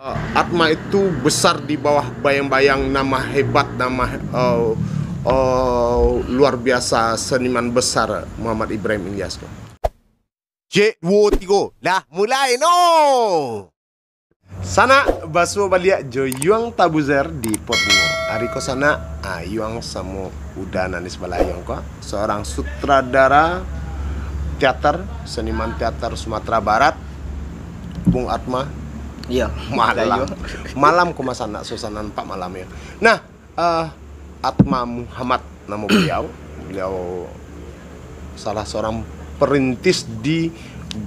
Uh, Atma itu besar di bawah bayang-bayang nama hebat, nama uh, uh, luar biasa seniman besar Muhammad Ibrahim Ilyas. j dua, tiga. Dah mulai, no! Sana Baso balia jo yuang tabuzer di Portimo. Ariko sana ah, yuang samu udanan di sebelah yuang ko. Seorang sutradara teater, seniman teater Sumatera Barat, Bung Atma Iya, malam. malam nak susanan Pak Malam ya. Nah, uh, Atma Muhammad nama beliau. beliau salah seorang perintis di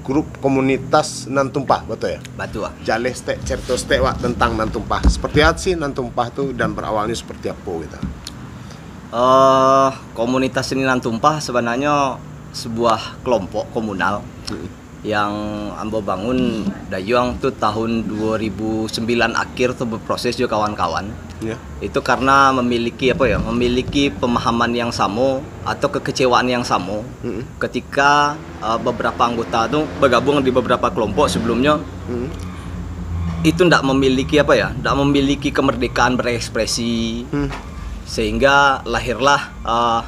grup komunitas Nantumpah, betul ya? Betul. Jales tek cerita tek wak, tentang Nantumpah. Seperti apa sih Nantumpah tuh dan berawalnya seperti apa gitu? Uh, komunitas ini Nantumpah sebenarnya sebuah kelompok komunal. Hmm yang Ambo bangun Dayuang tuh tahun 2009 akhir tuh berproses juga kawan-kawan. Yeah. Itu karena memiliki apa ya? Memiliki pemahaman yang sama atau kekecewaan yang sama mm -hmm. ketika uh, beberapa anggota tuh bergabung di beberapa kelompok sebelumnya. Mm -hmm. Itu tidak memiliki apa ya? Tidak memiliki kemerdekaan berekspresi. Mm. Sehingga lahirlah uh,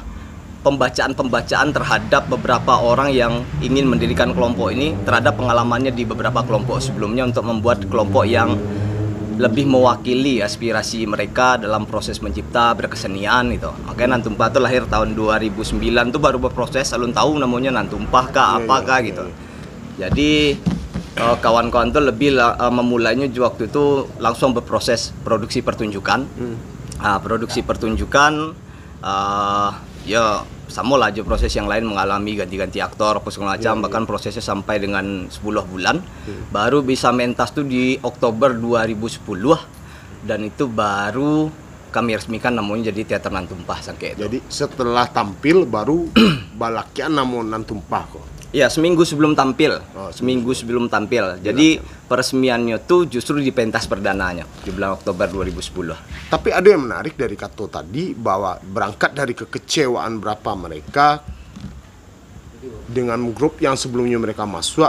pembacaan-pembacaan terhadap beberapa orang yang ingin mendirikan kelompok ini terhadap pengalamannya di beberapa kelompok sebelumnya untuk membuat kelompok yang lebih mewakili aspirasi mereka dalam proses mencipta berkesenian itu. Makanya Nantumpah itu lahir tahun 2009 tuh baru berproses, alun tahu namanya Nantumpah kah, iya, apakah iya, iya, gitu. Jadi eh, kawan-kawan tuh lebih eh, memulainya waktu itu langsung berproses produksi pertunjukan. Hmm. Nah, produksi pertunjukan eh, ya sama lah aja proses yang lain mengalami ganti-ganti aktor apa segala macam yeah, iya. bahkan prosesnya sampai dengan 10 bulan yeah. baru bisa mentas tuh di Oktober 2010 dan itu baru kami resmikan namanya jadi teater Nantumpah sangke itu. Jadi setelah tampil baru balaknya namun Nantumpah kok. Iya, seminggu sebelum tampil. Oh, seminggu sebelum tampil. Iya, Jadi iya. peresmiannya tuh justru di pentas perdananya, di bulan Oktober 2010. Tapi ada yang menarik dari Kato tadi bahwa berangkat dari kekecewaan berapa mereka dengan grup yang sebelumnya mereka masuk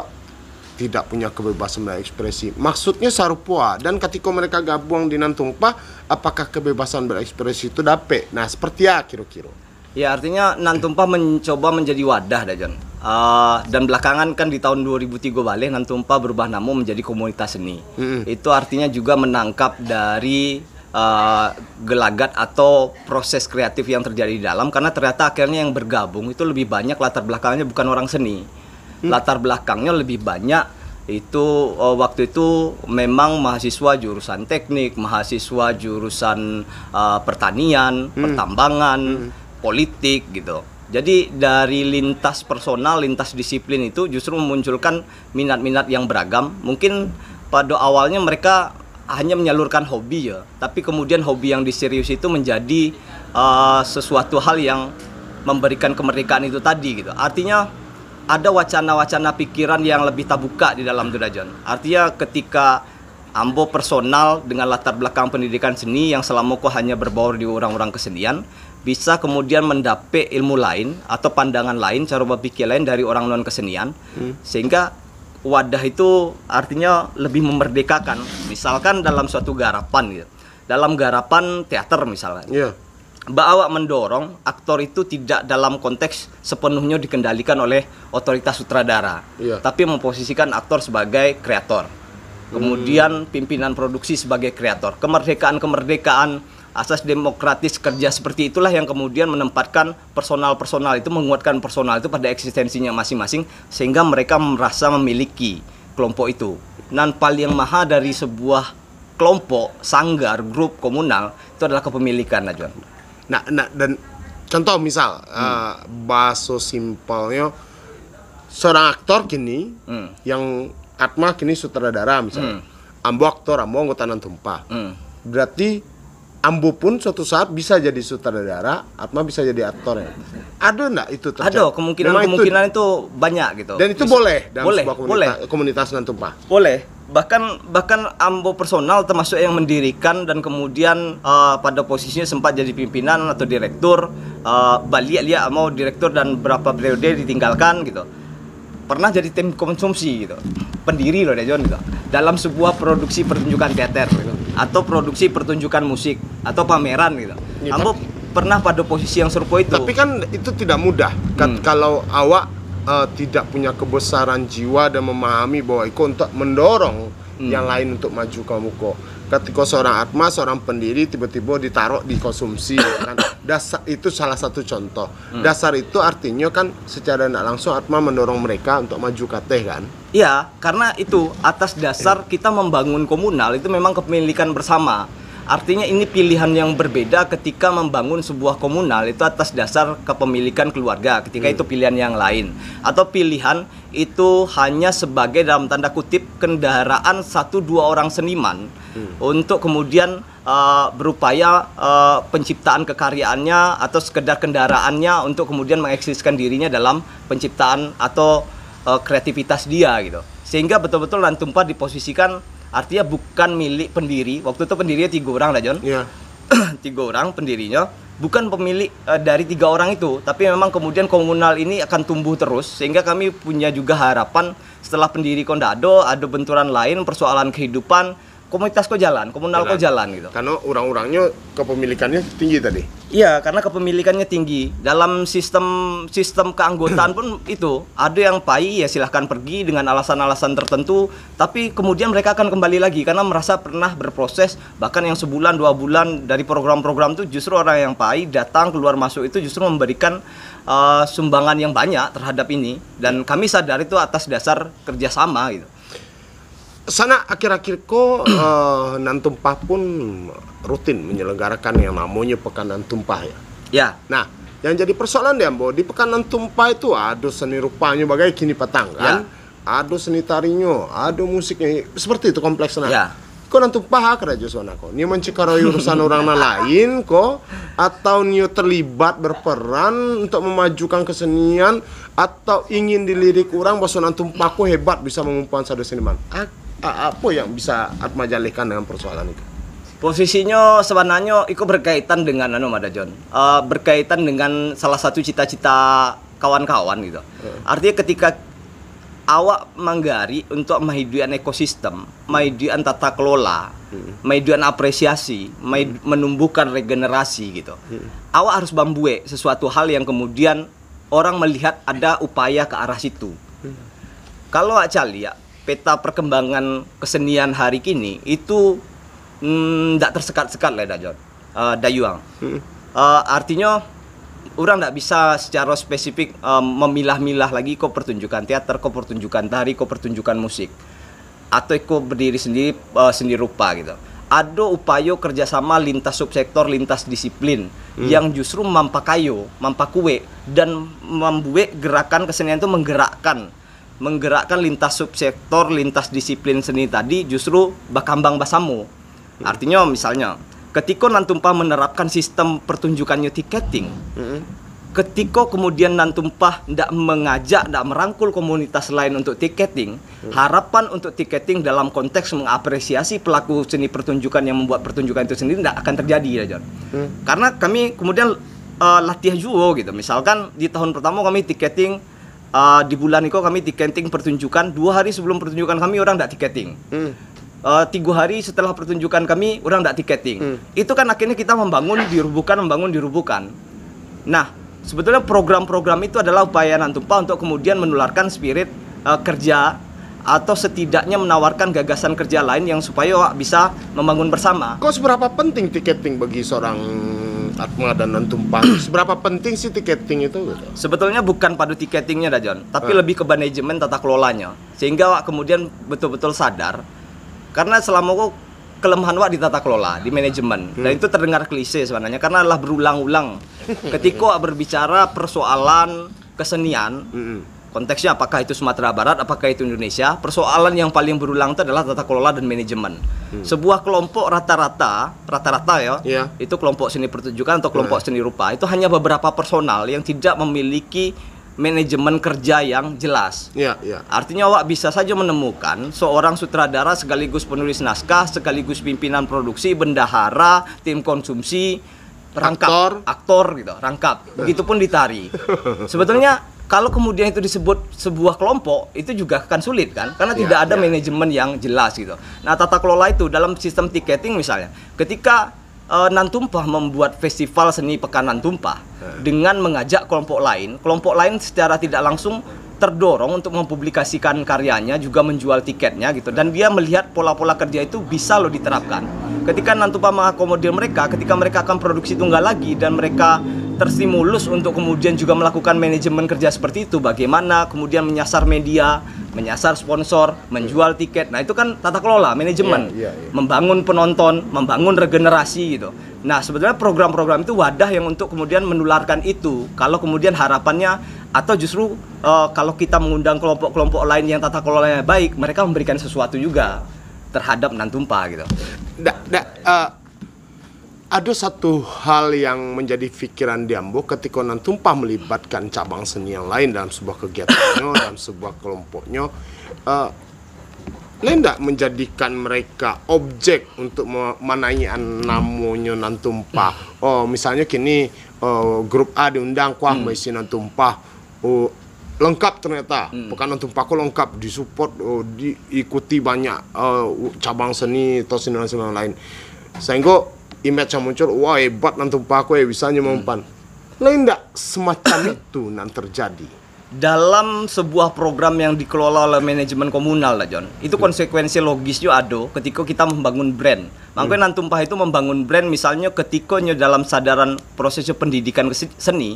tidak punya kebebasan berekspresi. Maksudnya Sarupoa dan ketika mereka gabung di Nantungpa, apakah kebebasan berekspresi itu dapat? Nah, seperti ya kira-kira. Ya artinya Nantumpah mencoba menjadi wadah Dajon. Uh, eh, dan belakangan kan di tahun 2003 balik Nantumpah berubah nama menjadi komunitas seni. Mm -hmm. Itu artinya juga menangkap dari uh, gelagat atau proses kreatif yang terjadi di dalam karena ternyata akhirnya yang bergabung itu lebih banyak latar belakangnya bukan orang seni. hmm. Latar belakangnya lebih banyak itu uh, waktu itu memang mahasiswa jurusan teknik, mahasiswa jurusan uh, pertanian, hmm. pertambangan. Hmm politik gitu. Jadi dari lintas personal, lintas disiplin itu justru memunculkan minat-minat yang beragam. Mungkin pada awalnya mereka hanya menyalurkan hobi ya, tapi kemudian hobi yang diserius itu menjadi uh, sesuatu hal yang memberikan kemerdekaan itu tadi gitu. Artinya ada wacana-wacana pikiran yang lebih terbuka di dalam Durajon. Artinya ketika Ambo personal dengan latar belakang pendidikan seni yang selama kok hanya berbaur di orang-orang kesenian, bisa kemudian mendapat ilmu lain atau pandangan lain cara berpikir lain dari orang non kesenian hmm. sehingga wadah itu artinya lebih memerdekakan misalkan dalam suatu garapan gitu dalam garapan teater misalnya yeah. Mbak Awak mendorong aktor itu tidak dalam konteks sepenuhnya dikendalikan oleh otoritas sutradara, yeah. tapi memposisikan aktor sebagai kreator. Hmm. Kemudian hmm. pimpinan produksi sebagai kreator. Kemerdekaan-kemerdekaan asas demokratis kerja seperti itulah yang kemudian menempatkan personal-personal itu menguatkan personal itu pada eksistensinya masing-masing sehingga mereka merasa memiliki kelompok itu. Dan paling maha dari sebuah kelompok, sanggar, grup komunal itu adalah kepemilikan Najwan. Nah, nah dan contoh misal hmm. uh, eh, baso simpelnya seorang aktor kini hmm. yang Atma kini sutradara misalnya. Hmm. Ambo aktor, ambo anggota nantumpah. Hmm. Berarti Ambo pun suatu saat bisa jadi sutradara, Atma bisa jadi aktor ya. Ada enggak itu terjadi? Ada, kemungkinan Memang kemungkinan itu, itu banyak gitu. Dan itu bisa, boleh dalam boleh, sebuah komunitas, boleh. komunitas Nantumpah. Boleh. Bahkan bahkan Ambo personal termasuk yang mendirikan dan kemudian uh, pada posisinya sempat jadi pimpinan atau direktur, uh, eh, balik mau direktur dan berapa periode ditinggalkan gitu pernah jadi tim konsumsi gitu pendiri loh Dejon gitu dalam sebuah produksi pertunjukan teater gitu atau produksi pertunjukan musik atau pameran gitu. Ya, Ambo tapi, pernah pada posisi yang serupa itu. Tapi kan itu tidak mudah. Hmm. Kalau awak uh, tidak punya kebesaran jiwa dan memahami bahwa itu untuk mendorong hmm. yang lain untuk maju kamu kok ketika seorang atma seorang pendiri tiba-tiba ditaruh dikonsumsi ya kan dasar itu salah satu contoh hmm. dasar itu artinya kan secara tidak langsung atma mendorong mereka untuk maju kateh kan iya karena itu atas dasar eh. kita membangun komunal itu memang kepemilikan bersama Artinya ini pilihan yang berbeda ketika membangun sebuah komunal itu atas dasar kepemilikan keluarga ketika hmm. itu pilihan yang lain atau pilihan itu hanya sebagai dalam tanda kutip kendaraan satu dua orang seniman hmm. untuk kemudian uh, berupaya uh, penciptaan kekaryaannya atau sekedar kendaraannya untuk kemudian mengeksiskan dirinya dalam penciptaan atau uh, kreativitas dia gitu. Sehingga betul-betul Lantumpa diposisikan artinya bukan milik pendiri waktu itu pendirinya tiga orang lah John yeah. Iya. tiga orang pendirinya bukan pemilik uh, dari tiga orang itu tapi memang kemudian komunal ini akan tumbuh terus sehingga kami punya juga harapan setelah pendiri Kondado ada benturan lain persoalan kehidupan komunitas kok jalan, komunal kok jalan gitu. Karena orang-orangnya kepemilikannya tinggi tadi. Iya, karena kepemilikannya tinggi. Dalam sistem sistem keanggotaan pun itu ada yang pai ya silahkan pergi dengan alasan-alasan tertentu, tapi kemudian mereka akan kembali lagi karena merasa pernah berproses. Bahkan yang sebulan dua bulan dari program-program itu justru orang yang pai datang keluar masuk itu justru memberikan uh, sumbangan yang banyak terhadap ini. Dan kami sadar itu atas dasar kerjasama gitu sana akhir-akhir kok uh, eh, Nantumpah pun rutin menyelenggarakan yang namanya Pekan Nantumpah ya. Ya. Nah, yang jadi persoalan deh, Bo, di Pekan Nantumpah itu aduh seni rupanya bagai kini petang kan. Ya. Aduh seni tarinya, aduh musiknya seperti itu kompleksnya. Ya. kok nantumpah paha kerja sana Ini Nih mencikaroi urusan orang lain kok atau nih terlibat berperan untuk memajukan kesenian atau ingin dilirik orang bahwa nantumpah kok hebat bisa mengumpulkan satu seniman. Aku apa yang bisa Atma jalihkan dengan persoalan itu? Posisinya sebenarnya itu berkaitan dengan anu Mada John. Uh, eh, berkaitan dengan salah satu cita-cita kawan-kawan gitu. Hmm. Artinya ketika awak menggari untuk menghidupkan ekosistem, menghidupkan tata kelola, hmm. apresiasi, hmm. menumbuhkan regenerasi gitu. Hmm. Awak harus bambue sesuatu hal yang kemudian orang melihat ada upaya ke arah situ. Hmm. Kalau Acali ya, peta perkembangan kesenian hari kini itu tidak mm, tersekat-sekat lah Dajon uh, ah, Dayuang uh, hmm. ah, artinya orang tidak bisa secara spesifik um, memilah-milah lagi kok pertunjukan teater kok pertunjukan tari kok pertunjukan musik atau kok berdiri sendiri uh, sendiri rupa gitu ada upaya kerjasama lintas subsektor, lintas disiplin hmm. yang justru mampakayo, mampakue dan membuat gerakan kesenian itu menggerakkan menggerakkan lintas subsektor, lintas disiplin seni tadi justru Bakambang Basamu. Hmm. Artinya misalnya, ketika Nantumpah menerapkan sistem pertunjukannya tiketing, hmm ketika kemudian Nantumpah tidak mengajak, tidak merangkul komunitas lain untuk tiketing, hmm harapan untuk tiketing dalam konteks mengapresiasi pelaku seni pertunjukan yang membuat pertunjukan itu sendiri tidak akan terjadi ya John. hmm Karena kami kemudian uh, latihan juga gitu, misalkan di tahun pertama kami tiketing uh, di bulan itu kami tiketing pertunjukan dua hari sebelum pertunjukan kami orang tidak tiketing hmm. uh, tiga hari setelah pertunjukan kami orang tidak tiketing hmm. itu kan akhirnya kita membangun dirubuhkan membangun dirubuhkan nah sebetulnya program-program itu adalah upaya Nantumpa untuk kemudian menularkan spirit uh, kerja atau setidaknya menawarkan gagasan kerja lain yang supaya bisa membangun bersama. Kok seberapa penting tiketing bagi seorang Atma dan Seberapa penting sih tiketing itu? Gitu? Sebetulnya bukan padu tiketingnya, John. tapi ah. lebih ke manajemen tata kelolanya. Sehingga Wak kemudian betul-betul sadar karena selama kok kelemahan Wak di tata kelola, di manajemen. Hmm. Dan itu terdengar klise sebenarnya karena lah berulang-ulang. Ketika Wak berbicara persoalan kesenian, hmm konteksnya apakah itu Sumatera Barat, apakah itu Indonesia, persoalan yang paling berulang itu adalah tata kelola dan manajemen. Hmm. Sebuah kelompok rata-rata, rata-rata ya, yeah. itu kelompok seni pertunjukan atau kelompok yeah. seni rupa, itu hanya beberapa personal yang tidak memiliki manajemen kerja yang jelas. Yeah, yeah. Artinya awak bisa saja menemukan seorang sutradara sekaligus penulis naskah, sekaligus pimpinan produksi, bendahara, tim konsumsi, rangkap, aktor, aktor gitu, rangkap. Iya. Begitupun ditari. Sebetulnya kalau kemudian itu disebut sebuah kelompok itu juga akan sulit kan karena yeah, tidak ada yeah. manajemen yang jelas gitu. Nah, tata kelola itu dalam sistem tiketing misalnya. Ketika uh, Nantumpah membuat festival seni Pekan Nantumpah hmm. dengan mengajak kelompok lain, kelompok lain secara tidak langsung terdorong untuk mempublikasikan karyanya juga menjual tiketnya gitu dan dia melihat pola-pola kerja itu bisa loh diterapkan ketika Nantupa mengakomodir mereka ketika mereka akan produksi tunggal lagi dan mereka terstimulus untuk kemudian juga melakukan manajemen kerja seperti itu bagaimana kemudian menyasar media menyasar sponsor menjual tiket nah itu kan tata kelola manajemen yeah, yeah, yeah. membangun penonton membangun regenerasi gitu nah sebetulnya program-program itu wadah yang untuk kemudian menularkan itu kalau kemudian harapannya atau justru uh, kalau kita mengundang kelompok-kelompok lain yang tata kelolanya baik mereka memberikan sesuatu juga terhadap nantumpa gitu. Da, da, uh, ada satu hal yang menjadi pikiran Diambo ketika Nantumpah melibatkan cabang seni yang lain dalam sebuah kegiatannya, dalam sebuah kelompoknya. Uh, eh, Lenda menjadikan mereka objek untuk menanyakan namanya Nantumpah. Tumpah. Oh, misalnya kini uh, grup A diundang kuah hmm. mesin Nan Tumpah. Oh, lengkap ternyata hmm. pekanan tumpahku lengkap disupport oh, diikuti banyak uh, cabang seni atau seni-seni lain sehingga image yang muncul wah hebat nanti pak ya bisa hmm. mempan hmm. lain tidak semacam itu nanti terjadi dalam sebuah program yang dikelola oleh manajemen komunal lah John itu hmm. konsekuensi logisnya ada ketika kita membangun brand makanya hmm. nantumpah itu membangun brand misalnya ketika dalam sadaran prosesnya pendidikan seni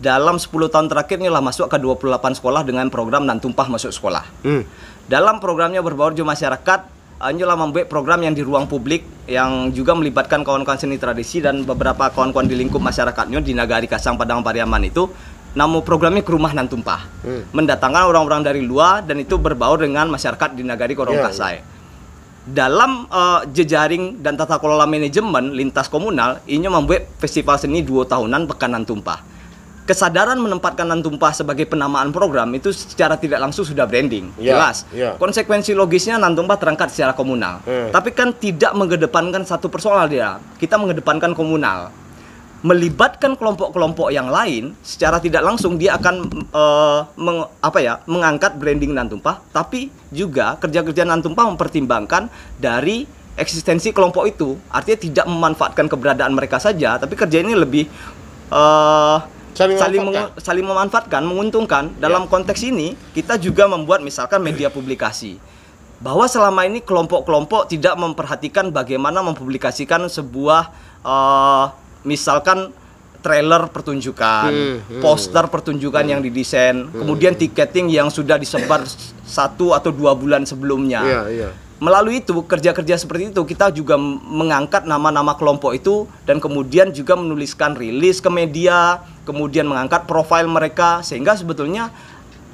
dalam 10 tahun terakhir ini lah masuk ke 28 sekolah dengan program nantumpah masuk sekolah hmm. dalam programnya berbau masyarakat anjulah membuat program yang di ruang publik yang juga melibatkan kawan-kawan seni tradisi dan beberapa kawan-kawan di lingkup masyarakatnya di Nagari Kasang Padang Pariaman itu namu programnya ke rumah nantumpah hmm. mendatangkan orang-orang dari luar dan itu berbaur dengan masyarakat di Nagari Korong yeah, ya. Kasai. Yeah. Dalam uh, jejaring dan tata kelola manajemen lintas komunal, ini membuat festival seni dua tahunan Pekan Nantumpah kesadaran menempatkan Nantumpah sebagai penamaan program itu secara tidak langsung sudah branding yeah, jelas yeah. konsekuensi logisnya Nantumpah terangkat secara komunal hmm. tapi kan tidak mengedepankan satu personal dia kita mengedepankan komunal melibatkan kelompok-kelompok yang lain secara tidak langsung dia akan uh, meng, apa ya mengangkat branding Nantumpah tapi juga kerja-kerja Nantumpah mempertimbangkan dari eksistensi kelompok itu artinya tidak memanfaatkan keberadaan mereka saja tapi kerja ini lebih uh, saling, saling, meng, saling memanfaatkan, menguntungkan. Dalam ya. konteks ini, kita juga membuat misalkan media publikasi bahwa selama ini kelompok-kelompok tidak memperhatikan bagaimana mempublikasikan sebuah uh, misalkan trailer pertunjukan, hmm, hmm, poster pertunjukan hmm, yang didesain, hmm, kemudian tiketing yang sudah disebar satu atau dua bulan sebelumnya. Yeah, yeah melalui itu kerja-kerja seperti itu kita juga mengangkat nama-nama kelompok itu dan kemudian juga menuliskan rilis ke media, kemudian mengangkat profil mereka sehingga sebetulnya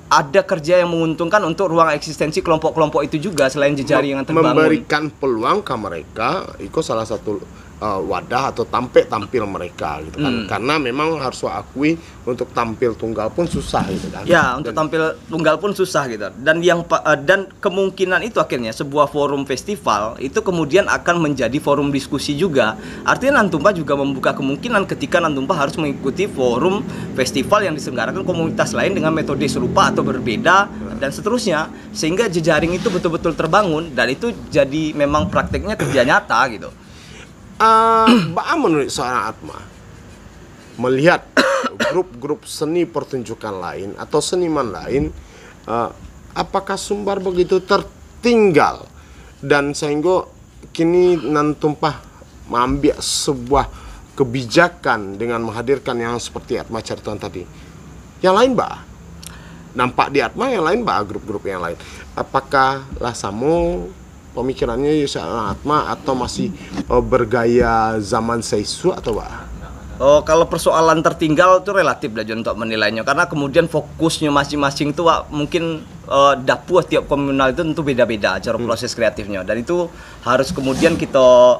ada kerja yang menguntungkan untuk ruang eksistensi kelompok-kelompok itu juga selain jejaring yang terbangun. Memberikan peluang ke mereka, itu salah satu uh, wadah atau tampil tampil mereka gitu kan hmm. karena memang harus akui untuk tampil tunggal pun susah gitu kan ya untuk dan, tampil tunggal pun susah gitu dan yang uh, dan kemungkinan itu akhirnya sebuah forum festival itu kemudian akan menjadi forum diskusi juga artinya Nantumpa juga membuka kemungkinan ketika Nantumpa harus mengikuti forum festival yang diselenggarakan komunitas lain dengan metode serupa atau berbeda dan seterusnya sehingga jejaring itu betul-betul terbangun dan itu jadi memang prakteknya kerja nyata gitu Ah, Bagaimana menurut seorang Atma melihat grup-grup seni pertunjukan lain atau seniman lain uh, apakah Sumbar begitu tertinggal dan sehingga kini nantumpah mengambil sebuah kebijakan dengan menghadirkan yang seperti Atma Carituan tadi. Yang lain, Mbak, nampak di Atma yang lain, Mbak, grup-grup yang lain. Apakah lah Lasamu pemikirannya Yusana Atma atau masih uh, bergaya zaman Seisu atau apa? Oh, kalau persoalan tertinggal itu relatif lah untuk menilainya karena kemudian fokusnya masing-masing itu Wak, mungkin uh, eh, dapur tiap komunal itu tentu beda-beda cara hmm. proses kreatifnya dan itu harus kemudian kita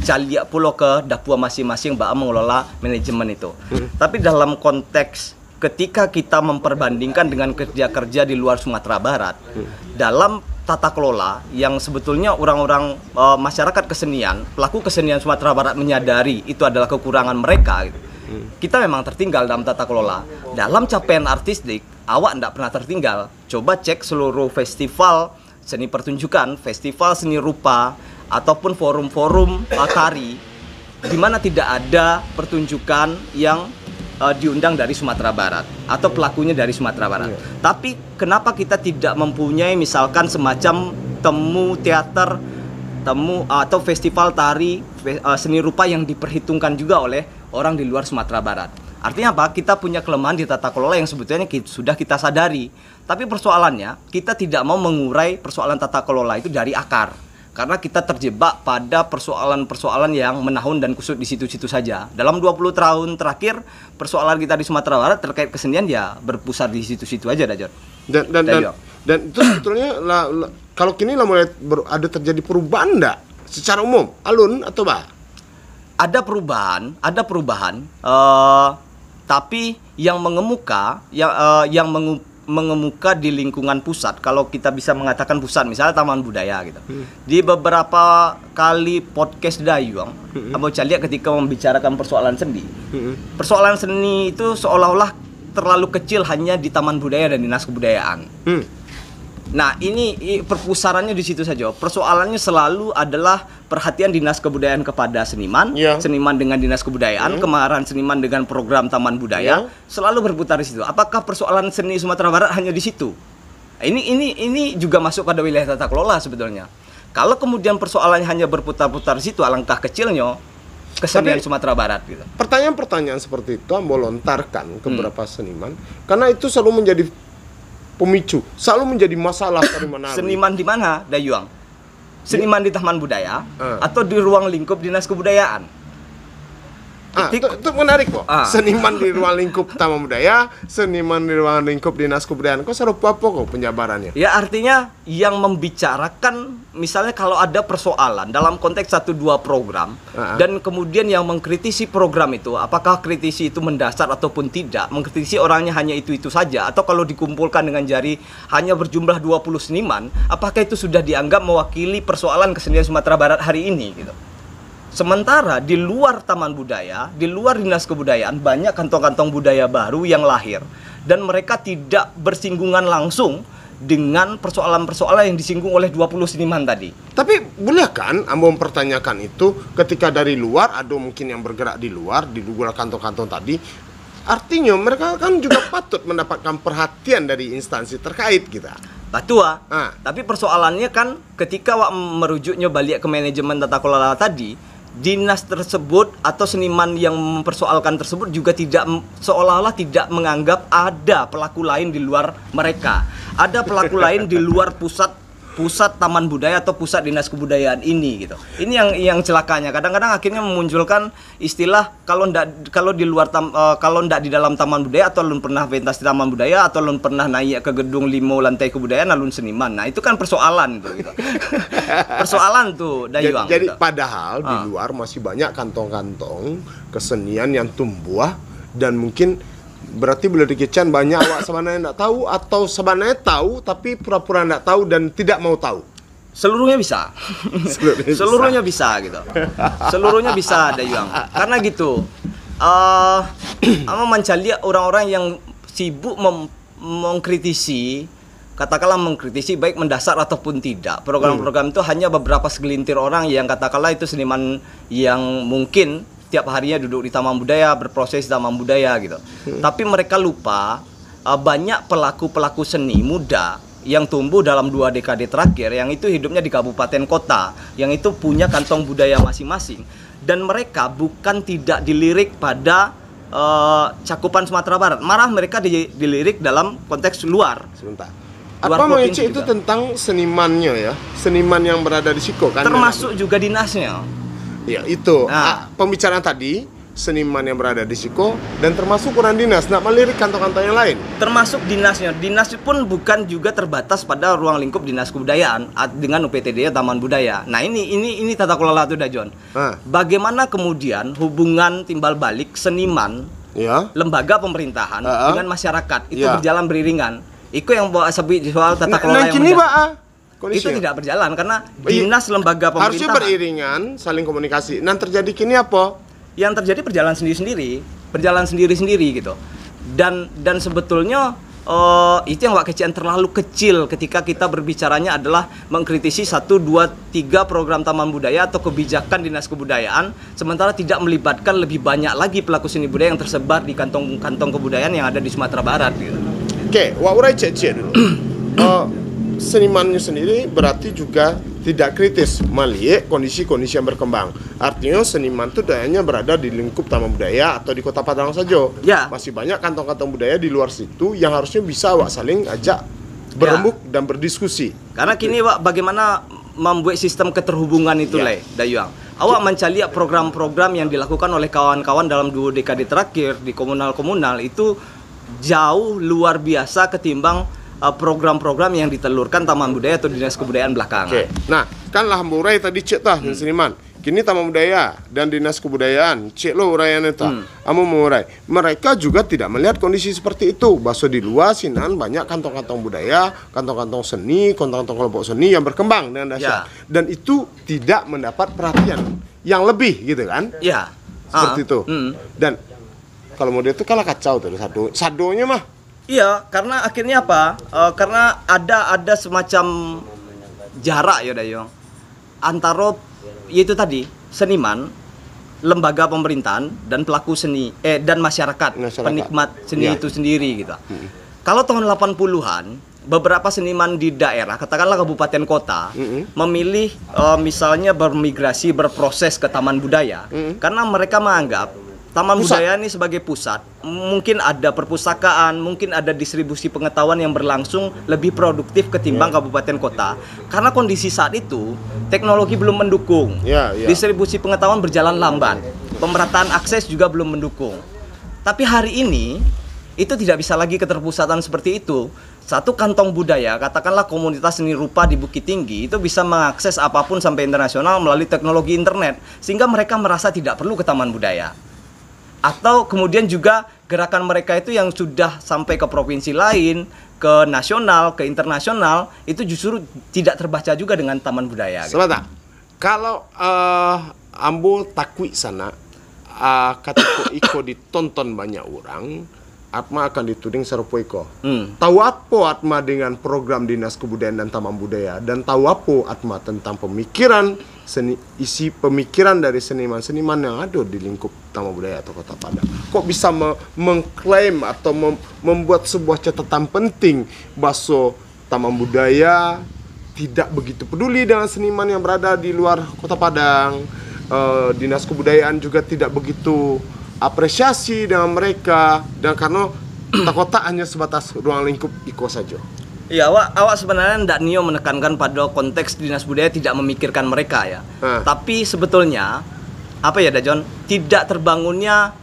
caliak pulau ke dapur masing-masing mbak mengelola manajemen itu. Hmm. Tapi dalam konteks ketika kita memperbandingkan dengan kerja-kerja di luar Sumatera Barat hmm. dalam tata kelola yang sebetulnya orang-orang e, masyarakat kesenian, pelaku kesenian Sumatera Barat menyadari itu adalah kekurangan mereka. Gitu. Hmm. Kita memang tertinggal dalam tata kelola. Dalam capaian artistik, awak tidak pernah tertinggal. Coba cek seluruh festival seni pertunjukan, festival seni rupa, ataupun forum-forum uh, tari, di mana tidak ada pertunjukan yang uh, diundang dari Sumatera Barat atau iya. pelakunya dari Sumatera Barat. Yeah. Tapi kenapa kita tidak mempunyai misalkan semacam temu teater, temu atau festival tari fe, eh, seni rupa yang diperhitungkan juga oleh orang di luar Sumatera Barat. Artinya apa? Kita punya kelemahan di tata kelola yang sebetulnya kita, sudah kita sadari. Tapi persoalannya, kita tidak mau mengurai persoalan tata kelola itu dari akar karena kita terjebak pada persoalan-persoalan yang menahun dan kusut di situ-situ saja. Dalam 20 tahun terakhir, persoalan kita di Sumatera Barat terkait kesenian ya berpusat di situ-situ aja, Dajor. Dan dan dan, dan itu sebetulnya lah, lah, kalau kini lah mulai ber, ada terjadi perubahan enggak secara umum, alun atau Ba? Ada perubahan, ada perubahan. Uh, tapi yang mengemuka, yang uh, eh, yang mengu mengemuka di lingkungan pusat kalau kita bisa mengatakan pusat misalnya taman budaya gitu hmm. di beberapa kali podcast Dayuang hmm. bisa lihat ketika membicarakan persoalan seni hmm. persoalan seni itu seolah-olah terlalu kecil hanya di taman budaya dan dinas kebudayaan hmm Nah, ini perpusarannya di situ saja. Persoalannya selalu adalah perhatian dinas kebudayaan kepada seniman, ya. seniman dengan dinas kebudayaan, hmm. kemarahan seniman dengan program taman budaya, ya. selalu berputar di situ. Apakah persoalan seni Sumatera Barat hanya di situ? Ini ini ini juga masuk pada wilayah tata kelola sebetulnya. Kalau kemudian persoalannya hanya berputar-putar di situ, alangkah kecilnya kesenian Sumatera Barat gitu. Pertanyaan-pertanyaan seperti itu melontarkan ke hmm. beberapa seniman karena itu selalu menjadi pemicu selalu menjadi masalah dari mana seniman di mana Dayuang seniman di Taman Budaya uh. atau di ruang lingkup dinas kebudayaan Ah, itu, itu menarik kok. Ah. Seniman di ruang lingkup Taman Budaya, seniman di ruang lingkup Dinas Kebudayaan. Kok seru apa kok penjabarannya? Ya artinya yang membicarakan misalnya kalau ada persoalan dalam konteks satu dua program ah. dan kemudian yang mengkritisi program itu apakah kritisi itu mendasar ataupun tidak, mengkritisi orangnya hanya itu-itu saja atau kalau dikumpulkan dengan jari hanya berjumlah 20 seniman, apakah itu sudah dianggap mewakili persoalan kesenian Sumatera Barat hari ini gitu. Sementara di luar Taman Budaya, di luar Dinas Kebudayaan, banyak kantong-kantong budaya baru yang lahir dan mereka tidak bersinggungan langsung dengan persoalan-persoalan yang disinggung oleh 20 seniman tadi. Tapi boleh kan Ambo mempertanyakan itu ketika dari luar ada mungkin yang bergerak di luar di luar kantong-kantong tadi Artinya mereka kan juga patut mendapatkan perhatian dari instansi terkait kita. Tua, ah. ah. Tapi persoalannya kan ketika wak merujuknya balik ke manajemen tata kelola tadi, dinas tersebut atau seniman yang mempersoalkan tersebut juga tidak seolah-olah tidak menganggap ada pelaku lain di luar mereka. Ada pelaku lain di luar pusat pusat taman budaya atau pusat dinas kebudayaan ini gitu. Ini yang yang celakanya. Kadang-kadang akhirnya memunculkan istilah kalau ndak kalau di luar tam, uh, kalau ndak di dalam taman budaya atau lu pernah pentas di taman budaya atau lu pernah naik ke gedung limo lantai kebudayaan lalu seniman. Nah, itu kan persoalan itu. gitu. persoalan tuh Dayuang. Jadi, gitu. padahal uh. di ah. luar masih banyak kantong-kantong kesenian yang tumbuh ah, dan mungkin Berarti bila dikecen banyak awak sebenarnya tidak tahu atau sebenarnya tahu tapi pura-pura tidak tahu dan tidak mau tahu. Seluruhnya bisa. Seluruhnya, Seluruhnya bisa. gitu. Seluruhnya bisa ada yang Karena gitu. Eh ama mancalia orang-orang yang sibuk mengkritisi katakanlah mengkritisi baik mendasar ataupun tidak program-program hmm. itu hanya beberapa segelintir orang yang katakanlah itu seniman yang mungkin setiap harinya duduk di taman budaya berproses di taman budaya gitu hmm. tapi mereka lupa uh, banyak pelaku pelaku seni muda yang tumbuh dalam dua dekade terakhir yang itu hidupnya di kabupaten kota yang itu punya kantong budaya masing-masing dan mereka bukan tidak dilirik pada uh, cakupan Sumatera Barat marah mereka di, dilirik dalam konteks luar sebentar luar apa mengecek itu tentang senimannya ya seniman yang berada di Siko kan termasuk juga dinasnya Ya itu nah. Ah, pembicaraan tadi seniman yang berada di Siko dan termasuk kurang dinas, nak melirik kantor-kantor yang lain. Termasuk dinasnya, dinas pun bukan juga terbatas pada ruang lingkup dinas kebudayaan dengan UPTD ya, Taman Budaya. Nah ini ini ini tata kelola itu dah John. Nah. Bagaimana kemudian hubungan timbal balik seniman, ya. lembaga pemerintahan uh ah, -huh. Ah. dengan masyarakat itu ya. berjalan beriringan. Iku yang bawa sebut soal tata nah, kelola nah, yang. Nah, Kondisi itu ya? tidak berjalan karena oh, iya. dinas lembaga pemerintah harusnya beriringan saling komunikasi. Nah terjadi kini apa? Yang terjadi berjalan sendiri-sendiri, berjalan sendiri-sendiri gitu. Dan dan sebetulnya uh, itu yang kecil terlalu kecil ketika kita berbicaranya adalah mengkritisi satu dua tiga program taman budaya atau kebijakan dinas kebudayaan sementara tidak melibatkan lebih banyak lagi pelaku seni budaya yang tersebar di kantong-kantong kebudayaan yang ada di Sumatera Barat gitu. Oke, okay, wa Urai Cek dulu. uh, senimannya sendiri berarti juga tidak kritis melihat kondisi-kondisi yang berkembang. Artinya seniman itu dayanya berada di lingkup Taman Budaya atau di Kota Padang saja. Ya. Masih banyak kantong-kantong budaya di luar situ yang harusnya bisa wak saling ajak ya. berembuk ya. dan berdiskusi. Karena kini gitu. wak bagaimana membuat sistem keterhubungan itu ya. leh Dayuang. Awak mencari program-program yang dilakukan oleh kawan-kawan dalam dua dekade terakhir di komunal-komunal itu jauh luar biasa ketimbang Eh, program-program yang ditelurkan Taman Budaya atau Dinas Kebudayaan belakangan. Oke. Nah, kan lah murai tadi cek tah hmm. seniman. Kini Taman Budaya dan Dinas Kebudayaan cek lo uraian itu. Hmm. Amu murai. Mereka juga tidak melihat kondisi seperti itu. Baso di luar sinan banyak kantong-kantong budaya, kantong-kantong seni, kantong-kantong kelompok seni yang berkembang dengan dasar. Ya. Dan itu tidak mendapat perhatian yang lebih gitu kan? Iya. Seperti uh ah. -huh. itu. Hmm. Dan kalau mau dia itu kalah kacau tuh satu. Sadonya mah Iya, karena akhirnya apa? Uh, karena ada ada semacam jarak ya Dayong antara yaitu tadi seniman, lembaga pemerintahan dan pelaku seni eh dan masyarakat, masyarakat. penikmat seni ya. itu sendiri gitu. Hmm. Kalau tahun 80-an beberapa seniman di daerah, katakanlah kabupaten kota, hmm memilih uh, misalnya bermigrasi berproses ke taman budaya hmm karena mereka menganggap Taman pusat. budaya ini sebagai pusat, mungkin ada perpustakaan, mungkin ada distribusi pengetahuan yang berlangsung lebih produktif ketimbang yeah. kabupaten kota. Karena kondisi saat itu teknologi belum mendukung, yeah, yeah. distribusi pengetahuan berjalan lambat, pemerataan akses juga belum mendukung. Tapi hari ini itu tidak bisa lagi keterpusatan seperti itu. Satu kantong budaya, katakanlah komunitas seni rupa di Bukit Tinggi itu bisa mengakses apapun sampai internasional melalui teknologi internet, sehingga mereka merasa tidak perlu ke taman budaya atau kemudian juga gerakan mereka itu yang sudah sampai ke provinsi lain ke nasional ke internasional itu justru tidak terbaca juga dengan taman budaya Semata, gitu. kalau uh, ambo takwi sana uh, kata iko ditonton banyak orang Atma akan dituding Sarpoiko. Hmm. Tahu apa Atma dengan program Dinas Kebudayaan dan Taman Budaya dan tahu apa Atma tentang pemikiran seni isi pemikiran dari seniman-seniman yang ada di lingkup Taman Budaya atau Kota Padang. Kok bisa me mengklaim atau mem membuat sebuah catatan penting baso Taman Budaya tidak begitu peduli dengan seniman yang berada di luar Kota Padang. Uh, Dinas Kebudayaan juga tidak begitu apresiasi dengan mereka dan karena kota hanya sebatas ruang lingkup Iko saja. Iya, awak awak sebenarnya tidak Nio menekankan pada konteks dinas budaya tidak memikirkan mereka ya. Hmm. Tapi sebetulnya apa ya, Dajon? Tidak terbangunnya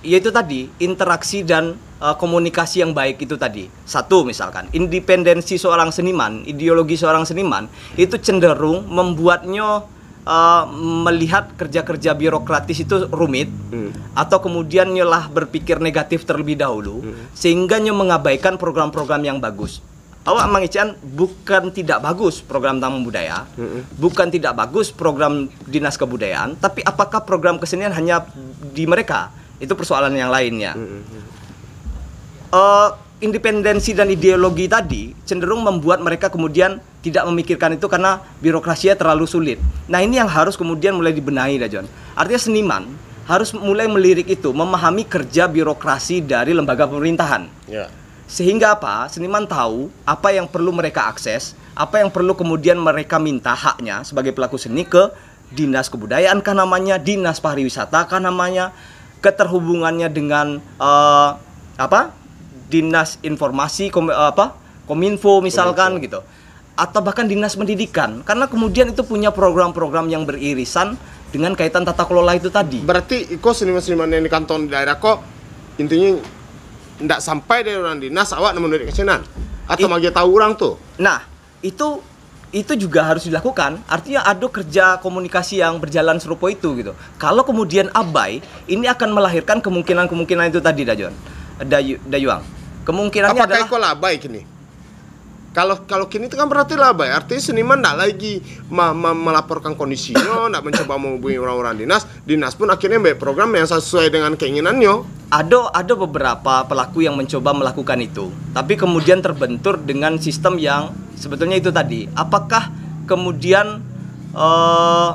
yaitu tadi interaksi dan uh, komunikasi yang baik itu tadi. Satu misalkan, independensi seorang seniman, ideologi seorang seniman itu cenderung membuatnya uh, melihat kerja-kerja birokratis itu rumit hmm. atau kemudian nyelah berpikir negatif terlebih dahulu hmm. sehingga nyo mengabaikan program-program yang bagus awak Mang Ican bukan tidak bagus program tamu budaya, -hmm. bukan tidak bagus program dinas kebudayaan, tapi apakah program kesenian hanya di mereka? Itu persoalan yang lainnya. -hmm. uh, independensi dan ideologi tadi cenderung membuat mereka kemudian tidak memikirkan itu karena birokrasinya terlalu sulit. Nah ini yang harus kemudian mulai dibenahi, Dajon. Artinya seniman harus mulai melirik itu, memahami kerja birokrasi dari lembaga pemerintahan. Yeah. Sehingga apa? Seniman tahu apa yang perlu mereka akses, apa yang perlu kemudian mereka minta haknya sebagai pelaku seni ke dinas kebudayaan kan namanya, dinas pariwisata kan namanya, keterhubungannya dengan uh, apa? dinas informasi kom, eh, apa kominfo misalkan kominfo. gitu atau bahkan dinas pendidikan karena kemudian itu punya program-program yang beririsan dengan kaitan tata kelola itu tadi berarti kok seniman-seniman yang di kanton di daerah kok intinya tidak sampai dari orang dinas awak namun dari kesinan atau It, magia tahu orang tuh nah itu itu juga harus dilakukan artinya ada kerja komunikasi yang berjalan serupa itu gitu kalau kemudian abai ini akan melahirkan kemungkinan-kemungkinan itu tadi Dajon eh, Dayu Dayuang kemungkinannya Apakah adalah labai kini kalau kalau kini itu kan berarti labai artinya seniman tidak lagi ma ma melaporkan kondisinya tidak mencoba menghubungi orang-orang dinas dinas pun akhirnya baik program yang sesuai dengan keinginannya ada ada beberapa pelaku yang mencoba melakukan itu tapi kemudian terbentur dengan sistem yang sebetulnya itu tadi apakah kemudian uh,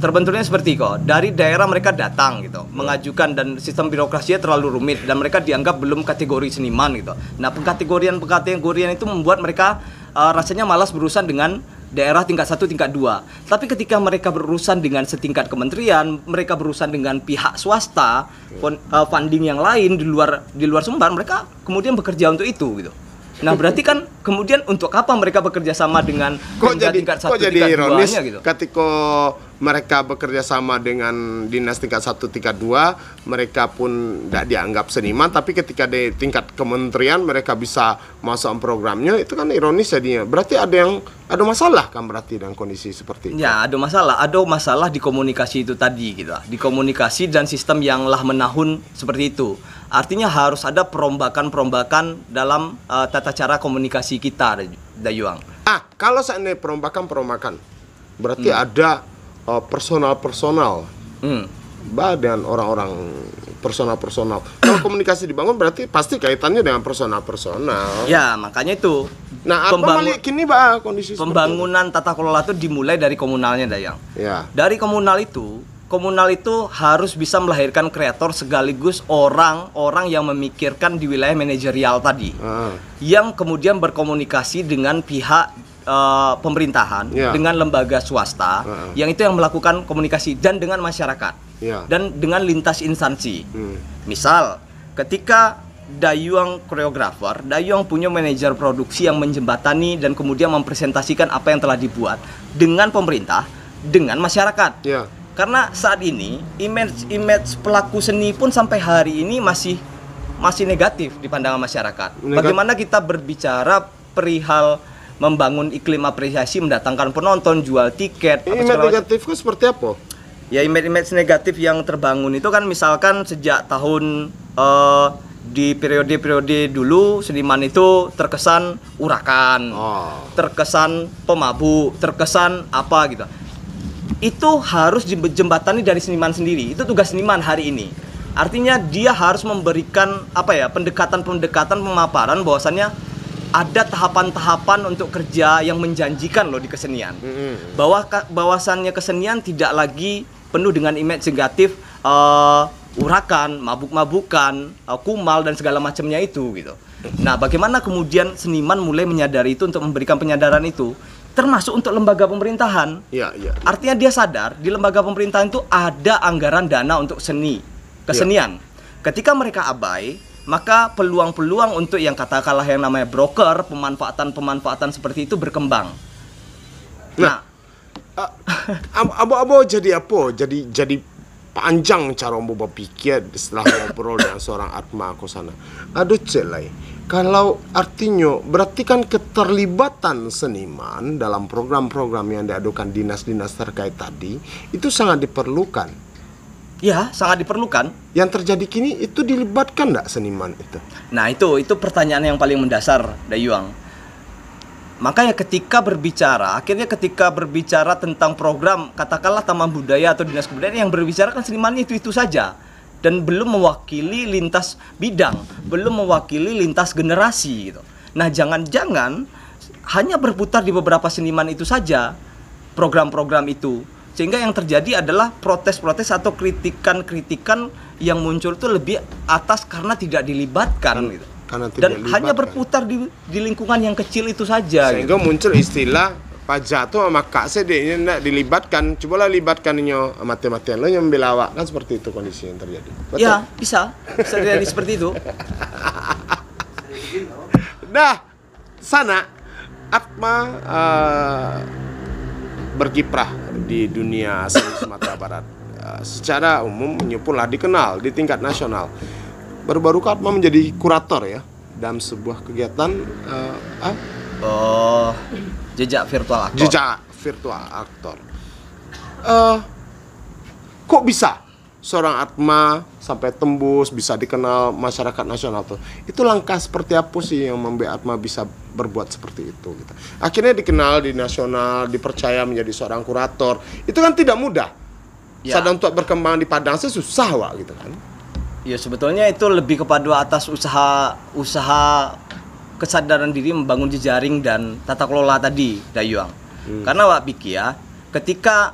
Terbenturnya seperti kok dari daerah mereka datang gitu iya. mengajukan dan sistem birokrasinya terlalu rumit dan mereka dianggap belum kategori seniman gitu nah pengkategorian pengkategorian itu membuat mereka uh, rasanya malas berurusan dengan daerah tingkat satu tingkat dua tapi ketika mereka berurusan dengan setingkat kementerian mereka berurusan dengan pihak swasta eh, funding yang lain di luar di luar sumber mereka kemudian bekerja untuk itu gitu Nah berarti kan kemudian untuk apa mereka bekerja sama dengan kok jadi tingkat satu, jadi tingkat ironis gitu? Ketika mereka bekerja sama dengan dinas tingkat 1 tingkat 2 mereka pun tidak dianggap seniman tapi ketika di tingkat kementerian mereka bisa masuk programnya itu kan ironis jadinya berarti ada yang ada masalah kan berarti dengan kondisi seperti itu ya ada masalah ada masalah di komunikasi itu tadi gitu di komunikasi dan sistem yang lah menahun seperti itu artinya harus ada perombakan-perombakan dalam uh, tata cara komunikasi kita Dayuang ah kalau saya seandainya perombakan-perombakan berarti hmm. ada uh, personal-personal hmm. dengan orang-orang personal-personal kalau komunikasi dibangun berarti pasti kaitannya dengan personal-personal ya makanya itu nah apa malik kini bah kondisi pembangunan tata kelola itu dimulai dari komunalnya Dayang ya. dari komunal itu komunal itu harus bisa melahirkan kreator sekaligus orang-orang yang memikirkan di wilayah manajerial tadi uh. yang kemudian berkomunikasi dengan pihak uh, pemerintahan yeah. dengan lembaga swasta uh. yang itu yang melakukan komunikasi dan dengan masyarakat yeah. dan dengan lintas instansi hmm. misal ketika Dayuang koreografer, Dayuang punya manajer produksi yang menjembatani dan kemudian mempresentasikan apa yang telah dibuat dengan pemerintah, dengan masyarakat. Yeah karena saat ini image image pelaku seni pun sampai hari ini masih masih negatif di pandangan masyarakat. Negat Bagaimana kita berbicara perihal membangun iklim apresiasi, mendatangkan penonton, jual tiket. Image negatifnya seperti apa? Ya image-image negatif yang terbangun itu kan misalkan sejak tahun uh, di periode-periode dulu seniman itu terkesan urakan, oh. terkesan pemabuk, terkesan apa gitu itu harus dijembatani dari seniman sendiri. Itu tugas seniman hari ini. Artinya dia harus memberikan apa ya pendekatan-pendekatan pemaparan bahwasannya ada tahapan-tahapan untuk kerja yang menjanjikan loh di kesenian. Bahwa bahwasannya kesenian tidak lagi penuh dengan image negatif uh, eh, urakan, mabuk-mabukan, uh, kumal dan segala macamnya itu gitu. Nah, bagaimana kemudian seniman mulai menyadari itu untuk memberikan penyadaran itu? termasuk untuk lembaga pemerintahan. Ya, ya, Artinya dia sadar di lembaga pemerintahan itu ada anggaran dana untuk seni, kesenian. Ya. Ketika mereka abai, maka peluang-peluang untuk yang katakanlah yang namanya broker, pemanfaatan-pemanfaatan seperti itu berkembang. Iya. Nah, nah abo-abo jadi apa? Jadi jadi panjang cara Ambo berpikir setelah ngobrol dengan seorang Atma aku sana. Aduh celai. Kalau artinya berarti kan keterlibatan seniman dalam program-program yang diadukan dinas-dinas terkait tadi itu sangat diperlukan. Ya, sangat diperlukan. Yang terjadi kini itu dilibatkan enggak seniman itu? Nah, itu itu pertanyaan yang paling mendasar, Dayuang Makanya ketika berbicara, akhirnya ketika berbicara tentang program katakanlah Taman Budaya atau Dinas Kebudayaan yang berbicara kan seniman itu-itu saja dan belum mewakili lintas bidang, belum mewakili lintas generasi gitu. Nah, jangan-jangan hanya berputar di beberapa seniman itu saja program-program itu. Sehingga yang terjadi adalah protes-protes atau kritikan-kritikan yang muncul itu lebih atas karena tidak dilibatkan gitu karena tidak dan dilibatkan. hanya berputar di, di lingkungan yang kecil itu saja sehingga gitu. muncul istilah Pak Jato sama Kak Sede ini tidak dilibatkan cobalah libatkan nyo mati-matian lo yang membela awak kan seperti itu kondisi yang terjadi Betul? ya bisa bisa terjadi seperti itu nah sana Atma uh, eh, berkiprah di dunia Sumatera Barat uh, secara umum Nyepul dikenal di tingkat nasional baru-baru Katma kan menjadi kurator ya dalam sebuah kegiatan uh, ah? Oh, jejak virtual aktor. Jejak virtual aktor. Uh, eh, kok bisa seorang Atma sampai tembus bisa dikenal masyarakat nasional tuh? Itu langkah seperti apa sih yang membuat Atma bisa berbuat seperti itu? Gitu. Akhirnya dikenal di nasional, dipercaya menjadi seorang kurator. Itu kan tidak mudah. Ya. Sadang untuk berkembang di Padang sih susah wak gitu kan ya sebetulnya itu lebih kepada atas usaha usaha kesadaran diri membangun jejaring dan tata kelola tadi Dayuang. Hmm. Karena Wak pikir ya, ketika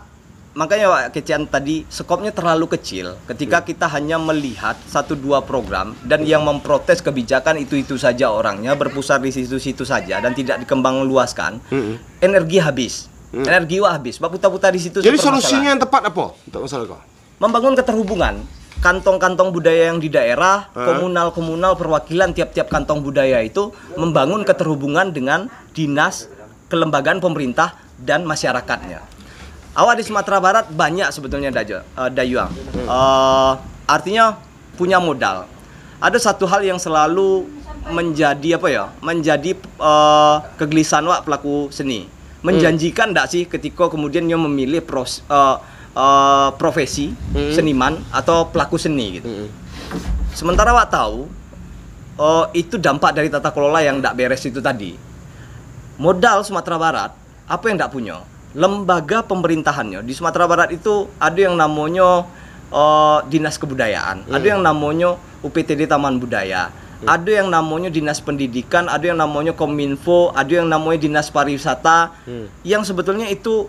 makanya Wak Kecian tadi skopnya terlalu kecil ketika hmm. kita hanya melihat satu dua program dan hmm. yang memprotes kebijakan itu-itu saja orangnya berpusar di situ-situ saja dan tidak dikembang luaskan. Hmm. Energi habis. Hmm. Energi Wak habis. Wak putar-putar di situ Jadi solusinya yang tepat apa untuk masalah kau? Membangun keterhubungan kantong-kantong budaya yang di daerah, komunal-komunal perwakilan tiap-tiap kantong budaya itu membangun keterhubungan dengan dinas, kelembagaan pemerintah dan masyarakatnya. Awal di Sumatera Barat banyak sebetulnya dayuang. Eh, uh, hmm. eh, artinya punya modal. Ada satu hal yang selalu menjadi apa ya? Menjadi uh, kegelisahan wak pelaku seni. Hmm. Menjanjikan tidak hmm. sih ketika kemudian dia memilih pros, uh, uh, profesi hmm. seniman atau pelaku seni gitu. Hmm. Sementara Wak tahu uh, itu dampak dari tata kelola yang tidak beres itu tadi. Modal Sumatera Barat apa yang tidak punya? Lembaga pemerintahannya di Sumatera Barat itu ada yang namanya uh, dinas kebudayaan, hmm. ada yang namanya UPTD Taman Budaya Iya. ada yang namanya dinas pendidikan, ada yang namanya kominfo, ada yang namanya dinas pariwisata, hmm. yang sebetulnya itu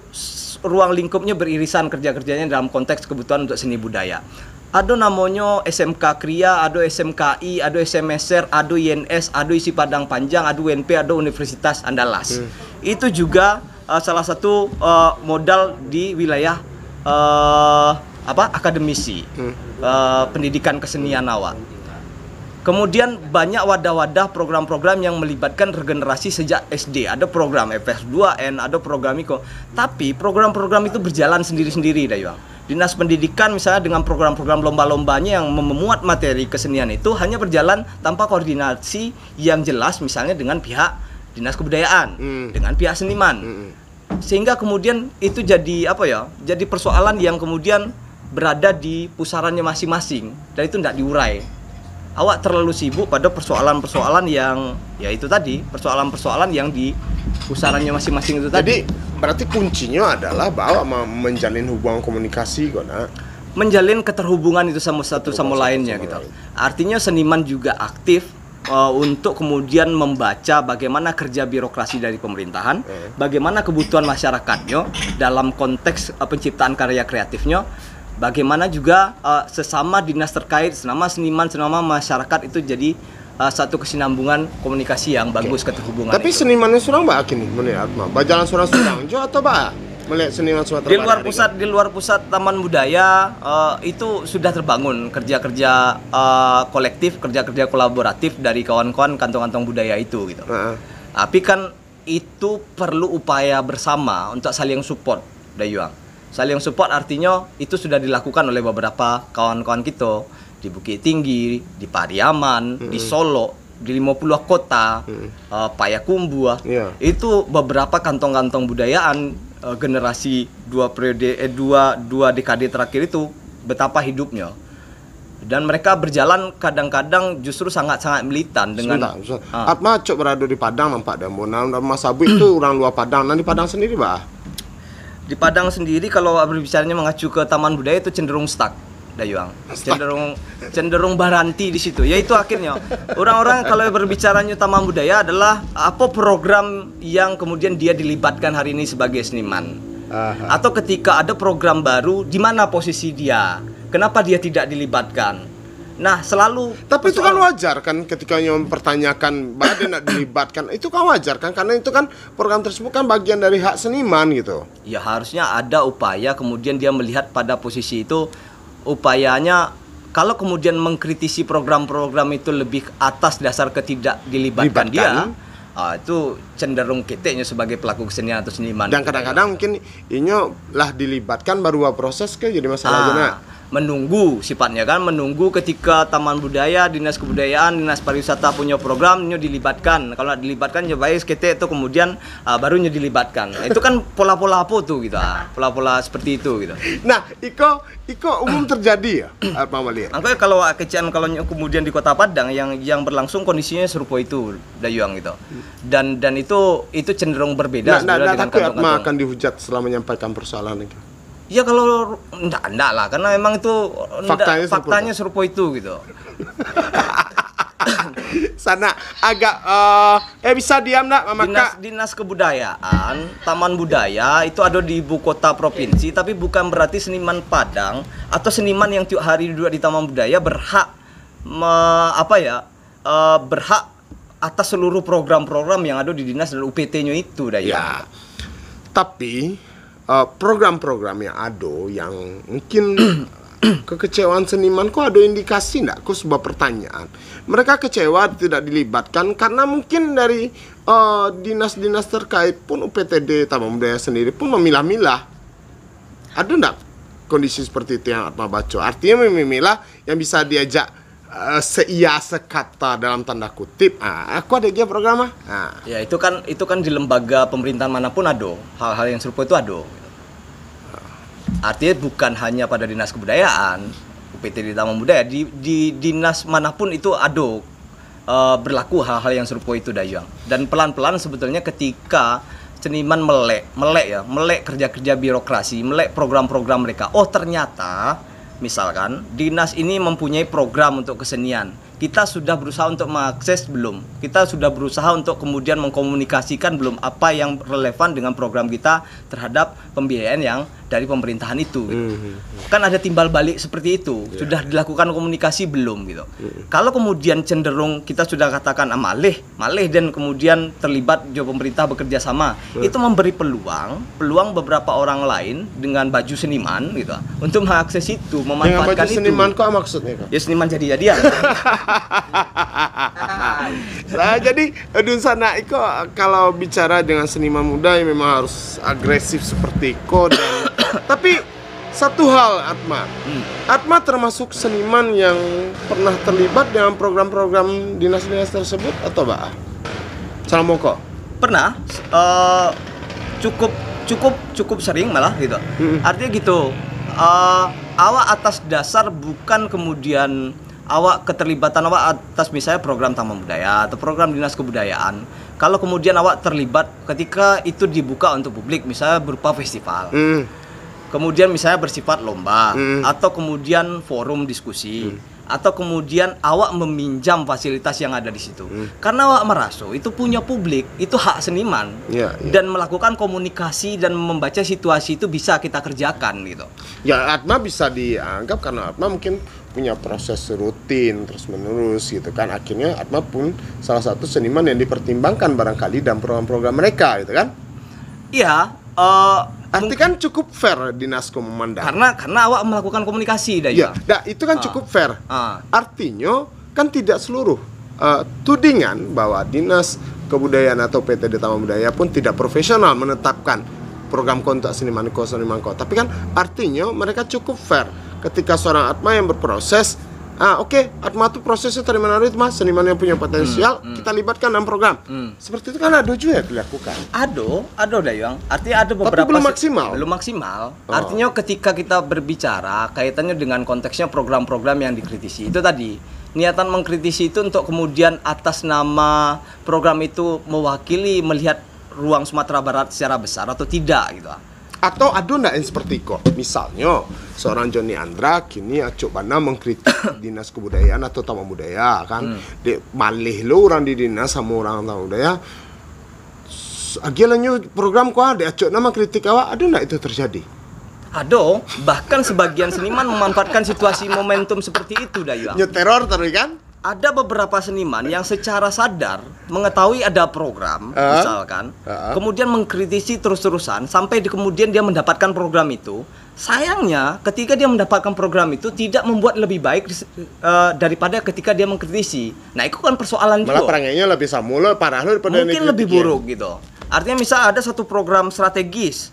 ruang lingkupnya beririsan kerja kerjanya dalam konteks kebutuhan untuk seni budaya. Ada namanya SMK Kria, ada SMKI, ada SMSR, ada INS, ada isi Padang Panjang, ada UNP, ada Universitas Andalas. Hmm. Itu juga uh, salah satu uh, modal di wilayah uh, apa akademisi hmm. uh, pendidikan kesenian awak Kemudian banyak wadah-wadah program-program yang melibatkan regenerasi sejak SD. Ada program FS2N, ada program IKO. Tapi program-program itu berjalan sendiri-sendiri, Dayuang. Dinas Pendidikan misalnya dengan program-program lomba-lombanya yang memuat materi kesenian itu hanya berjalan tanpa koordinasi yang jelas misalnya dengan pihak Dinas Kebudayaan, mm. dengan pihak seniman. Mm Sehingga kemudian itu jadi apa ya? Jadi persoalan yang kemudian berada di pusarannya masing-masing dan itu tidak diurai awak terlalu sibuk pada persoalan-persoalan yang ya itu tadi persoalan-persoalan yang di pusarannya masing-masing itu tadi jadi berarti kuncinya adalah bahwa menjalin hubungan komunikasi gona menjalin keterhubungan itu sama satu sama, lainnya sama gitu lain. artinya seniman juga aktif uh, untuk kemudian membaca bagaimana kerja birokrasi dari pemerintahan, eh. bagaimana kebutuhan masyarakatnya dalam konteks uh, penciptaan karya kreatifnya, bagaimana juga uh, sesama dinas terkait, senama seniman, senama masyarakat itu jadi uh, satu kesinambungan komunikasi yang bagus okay. keterhubungan. Tapi itu. senimannya surang mbak kini melihat Mbak, bajalan surang surang jo atau mbak melihat seniman Sumatera di luar pusat di luar pusat taman budaya uh, itu sudah terbangun kerja kerja uh, kolektif kerja kerja kolaboratif dari kawan-kawan kantong-kantong budaya itu gitu. Uh -huh. Tapi kan itu perlu upaya bersama untuk saling support, Dayuang saling support artinya itu sudah dilakukan oleh beberapa kawan-kawan kita di Bukit Tinggi, di Pariaman, hmm di Solo, di 50 kota, mm-hmm. uh, Payakumbuh. Yeah. Itu beberapa kantong-kantong budayaan uh, generasi dua periode eh, dua dua dekade terakhir itu betapa hidupnya. Dan mereka berjalan kadang-kadang justru sangat-sangat militan dengan ah. Atma cok berada di Padang nampak dan Bonang dan Mas Abu itu orang luar Padang. nanti Padang sendiri, Bah di Padang sendiri kalau berbicaranya mengacu ke Taman Budaya itu cenderung stuck Dayuang cenderung cenderung baranti di situ Ya itu akhirnya orang-orang kalau berbicaranya Taman Budaya adalah apa program yang kemudian dia dilibatkan hari ini sebagai seniman Aha. atau ketika ada program baru di mana posisi dia kenapa dia tidak dilibatkan Nah, selalu Tapi itu kan wajar kan ketika yang mempertanyakan badan dia dilibatkan. Itu kan wajar kan karena itu kan program tersebut kan bagian dari hak seniman gitu. Ya harusnya ada upaya kemudian dia melihat pada posisi itu upayanya kalau kemudian mengkritisi program-program itu lebih atas dasar ketidak Libatkan. dia ah, itu cenderung kitanya sebagai pelaku kesenian atau seniman dan kadang-kadang mungkin inyo lah dilibatkan baru proses ke jadi masalah ah menunggu sifatnya kan menunggu ketika Taman Budaya, Dinas Kebudayaan, Dinas Pariwisata punya program nyu dilibatkan. Kalau dilibatkan ya baik sekitar itu kemudian uh, baru nyu dilibatkan. Nah, itu kan pola-pola apa tuh gitu. Ah, pola-pola seperti itu gitu. Nah, Iko Iko umum terjadi ya, ah, Apa melihat Angkanya kalau kecian kalau kemudian di Kota Padang yang yang berlangsung kondisinya serupa itu Dayuang gitu. Dan dan itu itu cenderung berbeda nah, nah, nah dengan nah, tapi akan dihujat selama menyampaikan persoalan itu. Iya kalau enggak enggak lah karena memang itu faktanya, enggak, faktanya serupa itu gitu. Sana agak uh, eh bisa diam nak maka dinas, dinas kebudayaan Taman Budaya itu ada di ibu kota provinsi tapi bukan berarti seniman Padang atau seniman yang tiap hari duduk di Taman Budaya berhak me, apa ya uh, berhak atas seluruh program-program yang ada di dinas dan UPT-nya itu Daya. Ya. Tapi program eh, program-programnya Ado yang mungkin kekecewaan seniman kok ada indikasi enggak? Kok sebuah pertanyaan. Mereka kecewa tidak dilibatkan karena mungkin dari eh, dinas-dinas uh, terkait pun UPTD Taman Budaya sendiri pun memilah-milah. Ada enggak kondisi seperti itu yang apa baca? Artinya memilah yang bisa diajak uh, eh, seia sekata dalam tanda kutip ah aku ada dia program ah. ah ya itu kan itu kan di lembaga pemerintahan manapun ada hal-hal yang serupa itu ada gitu. artinya bukan hanya pada dinas kebudayaan UPT di Taman Budaya di, di dinas manapun itu ada uh, eh, berlaku hal-hal yang serupa itu Dayang dan pelan-pelan sebetulnya ketika seniman melek melek ya melek kerja-kerja birokrasi melek program-program mereka oh ternyata Misalkan, dinas ini mempunyai program untuk kesenian. Kita sudah berusaha untuk mengakses belum? Kita sudah berusaha untuk kemudian mengkomunikasikan belum apa yang relevan dengan program kita terhadap pembiayaan yang dari pemerintahan itu gitu. mm-hmm. kan ada timbal balik seperti itu yeah. sudah dilakukan komunikasi belum gitu mm-hmm. kalau kemudian cenderung kita sudah katakan ah, malih malih dan kemudian terlibat juga pemerintah bekerja sama mm-hmm. itu memberi peluang peluang beberapa orang lain dengan baju seniman gitu untuk mengakses itu memanfaatkan dengan baju itu. seniman kok maksudnya kok? ya seniman jadi jadian nah, jadi aduh sana Iko kalau bicara dengan seniman muda ya memang harus agresif seperti Iko dan tapi satu hal Atma hmm. Atma termasuk seniman yang pernah terlibat dengan program-program dinas-dinas tersebut atau bah Salamoko pernah uh, cukup cukup cukup sering malah gitu hmm. artinya gitu uh, awak atas dasar bukan kemudian awak keterlibatan awak atas misalnya program taman budaya atau program dinas kebudayaan kalau kemudian awak terlibat ketika itu dibuka untuk publik misalnya berupa festival hmm kemudian misalnya bersifat lomba hmm. atau kemudian forum diskusi hmm. atau kemudian awak meminjam fasilitas yang ada di situ hmm. karena awak merasa itu punya publik itu hak seniman yeah, yeah. dan melakukan komunikasi dan membaca situasi itu bisa kita kerjakan gitu ya Atma bisa dianggap karena Atma mungkin punya proses rutin terus menerus gitu kan akhirnya Atma pun salah satu seniman yang dipertimbangkan barangkali dalam program-program mereka gitu kan iya uh, Arti kan cukup fair dinasku memandang. Karena karena awak melakukan komunikasi ya, dah ya. da itu kan ah. cukup fair. Ah. Artinya kan tidak seluruh uh, tudingan bahwa dinas kebudayaan atau PT Taman Budaya pun tidak profesional menetapkan program kontak seniman ko Tapi kan artinya mereka cukup fair ketika seorang atma yang berproses ah oke okay, Atma tuh prosesnya dari mana mas seniman yang punya potensial hmm, hmm. kita libatkan dalam program hmm. seperti itu kan ada juga dilakukan ada ada yang. artinya ada beberapa tapi belum maksimal belum maksimal oh. artinya ketika kita berbicara kaitannya dengan konteksnya program-program yang dikritisi itu tadi niatan mengkritisi itu untuk kemudian atas nama program itu mewakili melihat ruang Sumatera Barat secara besar atau tidak gitu atau ada nggak yang seperti kok? Misalnya, seorang Joni Andra kini acuk Bana mengkritik Dinas Kebudayaan atau tamu Budaya kan. Hmm. Di, malih lo orang di dinas sama orang tamu Budaya. agilanya program kok ada acuk nama kritik awak, ada nggak itu terjadi? Ada, bahkan sebagian seniman memanfaatkan situasi momentum seperti itu, ya teror tapi kan? ada beberapa seniman yang secara sadar mengetahui ada program uh, misalkan uh, kemudian mengkritisi terus-terusan sampai di, kemudian dia mendapatkan program itu sayangnya ketika dia mendapatkan program itu tidak membuat lebih baik uh, daripada ketika dia mengkritisi nah itu kan persoalan malah perangainya lebih samula parah lo mungkin lebih buruk gitu artinya misal ada satu program strategis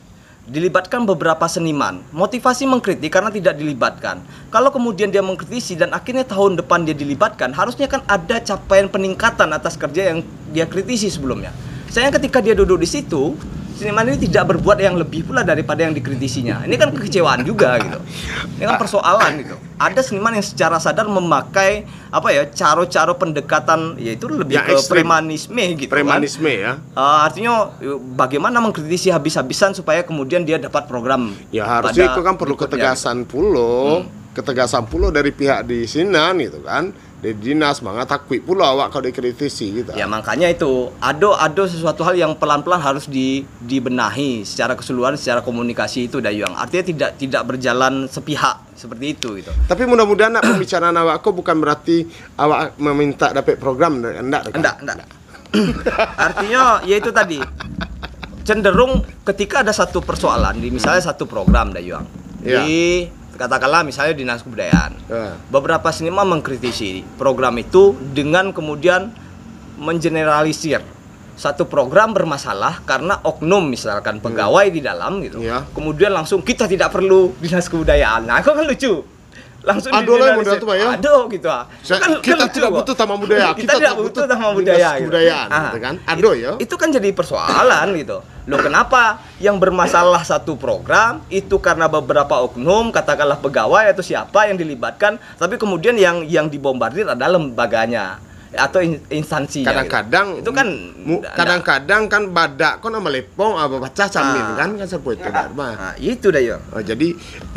dilibatkan beberapa seniman. Motivasi mengkritik karena tidak dilibatkan. Kalau kemudian dia mengkritisi dan akhirnya tahun depan dia dilibatkan, harusnya kan ada capaian peningkatan atas kerja yang dia kritisi sebelumnya. Saya ketika dia duduk di situ, seniman ini tidak berbuat yang lebih pula daripada yang dikritisinya. Ini kan kekecewaan juga gitu. Ini kan persoalan gitu. Ada seniman yang secara sadar memakai apa ya caro-caro pendekatan yaitu lebih ya, ke ekstrim. premanisme gitu. Kan. Premanisme kan. ya. Uh, artinya bagaimana mengkritisi habis-habisan supaya kemudian dia dapat program. Ya harusnya itu kan perlu ketegasan pulo, hmm. ketegasan pulo dari pihak di sinan gitu kan di dinas mah takwi pula awak kalau dikritisi gitu ya makanya itu ado ado sesuatu hal yang pelan pelan harus di, dibenahi secara keseluruhan secara komunikasi itu dayuang artinya tidak tidak berjalan sepihak seperti itu gitu tapi mudah mudahan pembicaraan awak kok bukan berarti awak meminta dapat program enggak enggak enggak artinya ya itu tadi cenderung ketika ada satu persoalan di misalnya satu program dayuang Ya. di katakanlah misalnya dinas kebudayaan uh. beberapa seniman mengkritisi program itu dengan kemudian mengeneralisir satu program bermasalah karena oknum misalkan ya. pegawai hmm. di dalam gitu yeah. kemudian langsung kita tidak perlu dinas kebudayaan nah itu kan lucu langsung ada lah muda tuh ya ada gitu ah Saya, kan, kita kan tidak butuh tamu budaya kita, kita tidak butuh tamu budaya gitu. budayaan ah, gitu kan ada ya itu kan jadi persoalan gitu lo kenapa yang bermasalah satu program itu karena beberapa oknum katakanlah pegawai atau siapa yang dilibatkan tapi kemudian yang yang dibombardir adalah lembaganya atau in, instansi gitu. kadang-kadang gitu. itu kan kadang-kadang kan badak kok nama lepong apa pecah camin ah. kan kan seperti itu ah, ah, itu dah ya oh, jadi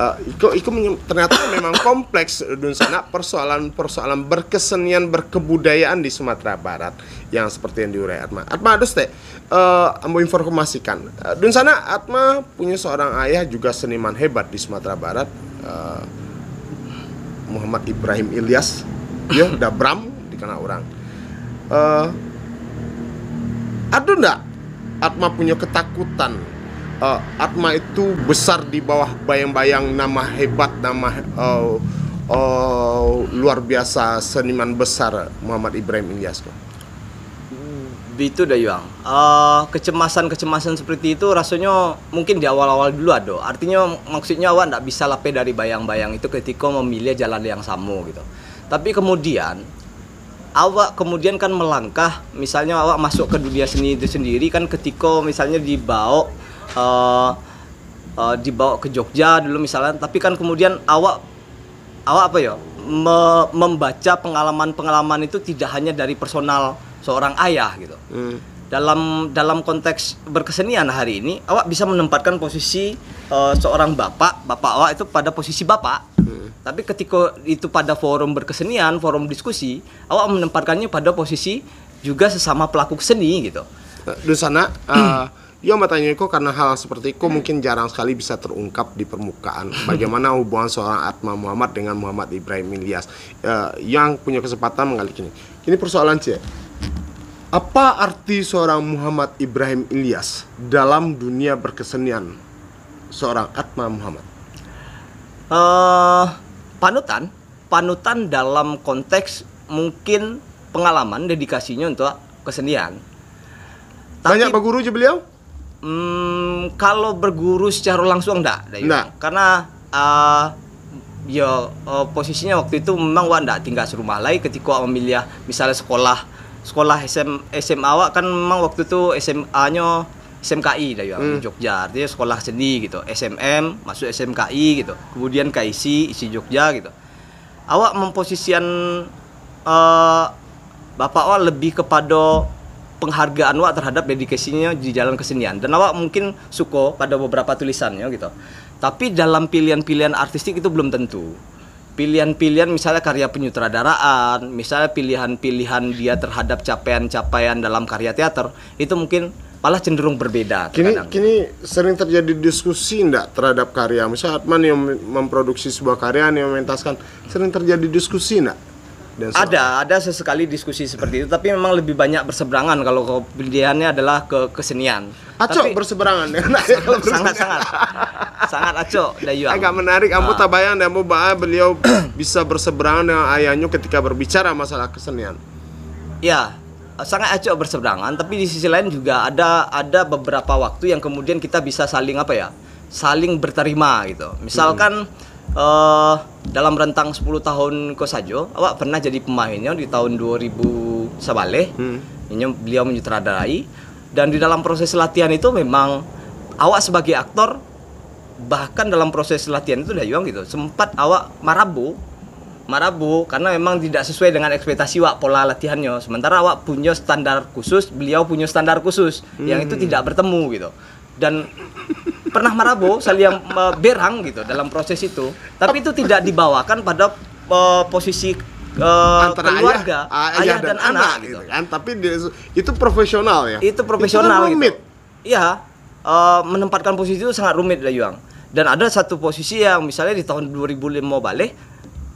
uh, itu, itu ternyata memang kompleks eh, dun sana persoalan-persoalan berkesenian berkebudayaan di Sumatera Barat yang seperti yang diurai Atma Atma harus teh uh, eh, mau informasikan uh, dun sana Atma punya seorang ayah juga seniman hebat di Sumatera Barat uh, Muhammad Ibrahim Ilyas ya Dabram karena orang uh, ada ndak Atma punya ketakutan uh, Atma itu besar di bawah bayang-bayang nama hebat nama uh, uh, luar biasa seniman besar Muhammad Ibrahim Ilyas itu dah yang Uh, kecemasan-kecemasan seperti itu rasanya mungkin di awal-awal dulu ado Artinya maksudnya awak tidak bisa lape dari bayang-bayang itu ketika memilih jalan yang sama gitu. Tapi kemudian awak kemudian kan melangkah misalnya awak masuk ke dunia seni itu sendiri kan ketika misalnya dibawa uh, uh, dibawa ke Jogja dulu misalnya tapi kan kemudian awak awak apa ya me membaca pengalaman-pengalaman itu tidak hanya dari personal seorang ayah gitu hmm. dalam dalam konteks berkesenian hari ini awak bisa menempatkan posisi uh, seorang bapak bapak awak itu pada posisi bapak tapi ketika itu pada forum berkesenian, forum diskusi, awak menempatkannya pada posisi juga sesama pelaku seni gitu. Di sana uh, matanya kok karena hal seperti itu mungkin jarang sekali bisa terungkap di permukaan. Bagaimana hubungan seorang Atma Muhammad dengan Muhammad Ibrahim Ilyas uh, yang punya kesempatan mengalihkan? ini. Ini persoalan sih. Ya. Apa arti seorang Muhammad Ibrahim Ilyas dalam dunia berkesenian seorang Atma Muhammad? Uh, panutan panutan dalam konteks mungkin pengalaman dedikasinya untuk kesenian Tapi, banyak berguru juga beliau hmm, kalau berguru secara langsung enggak, enggak. karena uh, ya uh, posisinya waktu itu memang wanda enggak tinggal serumah lagi ketika memilih misalnya sekolah sekolah SM, SMA awak kan memang waktu itu SMA-nya SMKI dari Yogyakarta, hmm. Jogja artinya sekolah seni gitu SMM masuk SMKI gitu kemudian KIC isi Jogja gitu awak memposisikan uh, bapak awak lebih kepada penghargaan awak terhadap dedikasinya di jalan kesenian dan awak mungkin suko pada beberapa tulisannya gitu tapi dalam pilihan-pilihan artistik itu belum tentu pilihan-pilihan misalnya karya penyutradaraan, misalnya pilihan-pilihan dia terhadap capaian-capaian dalam karya teater itu mungkin malah cenderung berbeda. Kini, kini sering terjadi diskusi enggak terhadap karya? Misalnya Atman yang memproduksi sebuah karya yang mementaskan, sering terjadi diskusi enggak dan ada, ada sesekali diskusi seperti itu, tapi memang lebih banyak berseberangan kalau kepilihannya adalah ke kesenian. Aco tapi, berseberangan sangat, sangat sangat sangat aco dayu Agak menarik, nah. ambo ah. tabayang dan ambo beliau bisa berseberangan dengan ayahnya ketika berbicara masalah kesenian. Ya, sangat acok berseberangan tapi di sisi lain juga ada ada beberapa waktu yang kemudian kita bisa saling apa ya saling berterima gitu misalkan hmm uh, dalam rentang 10 tahun kok saja awak pernah jadi pemainnya di tahun 2000 Sabale. hmm. ini beliau menyutradarai dan di dalam proses latihan itu memang awak sebagai aktor bahkan dalam proses latihan itu dayuang gitu sempat awak marabu marabu karena memang tidak sesuai dengan ekspektasi wak pola latihannya sementara awak punya standar khusus beliau punya standar khusus hmm. yang itu hmm. tidak bertemu gitu dan pernah marabu yang berang gitu dalam proses itu tapi itu tidak dibawakan pada uh, posisi uh, antara keluarga ayah, ayah, dan, dan anak, anak gitu. gitu. kan tapi dia, itu profesional ya itu profesional itu kan rumit gitu. iya gitu. uh, menempatkan posisi itu sangat rumit lah Yuang dan ada satu posisi yang misalnya di tahun 2005 balik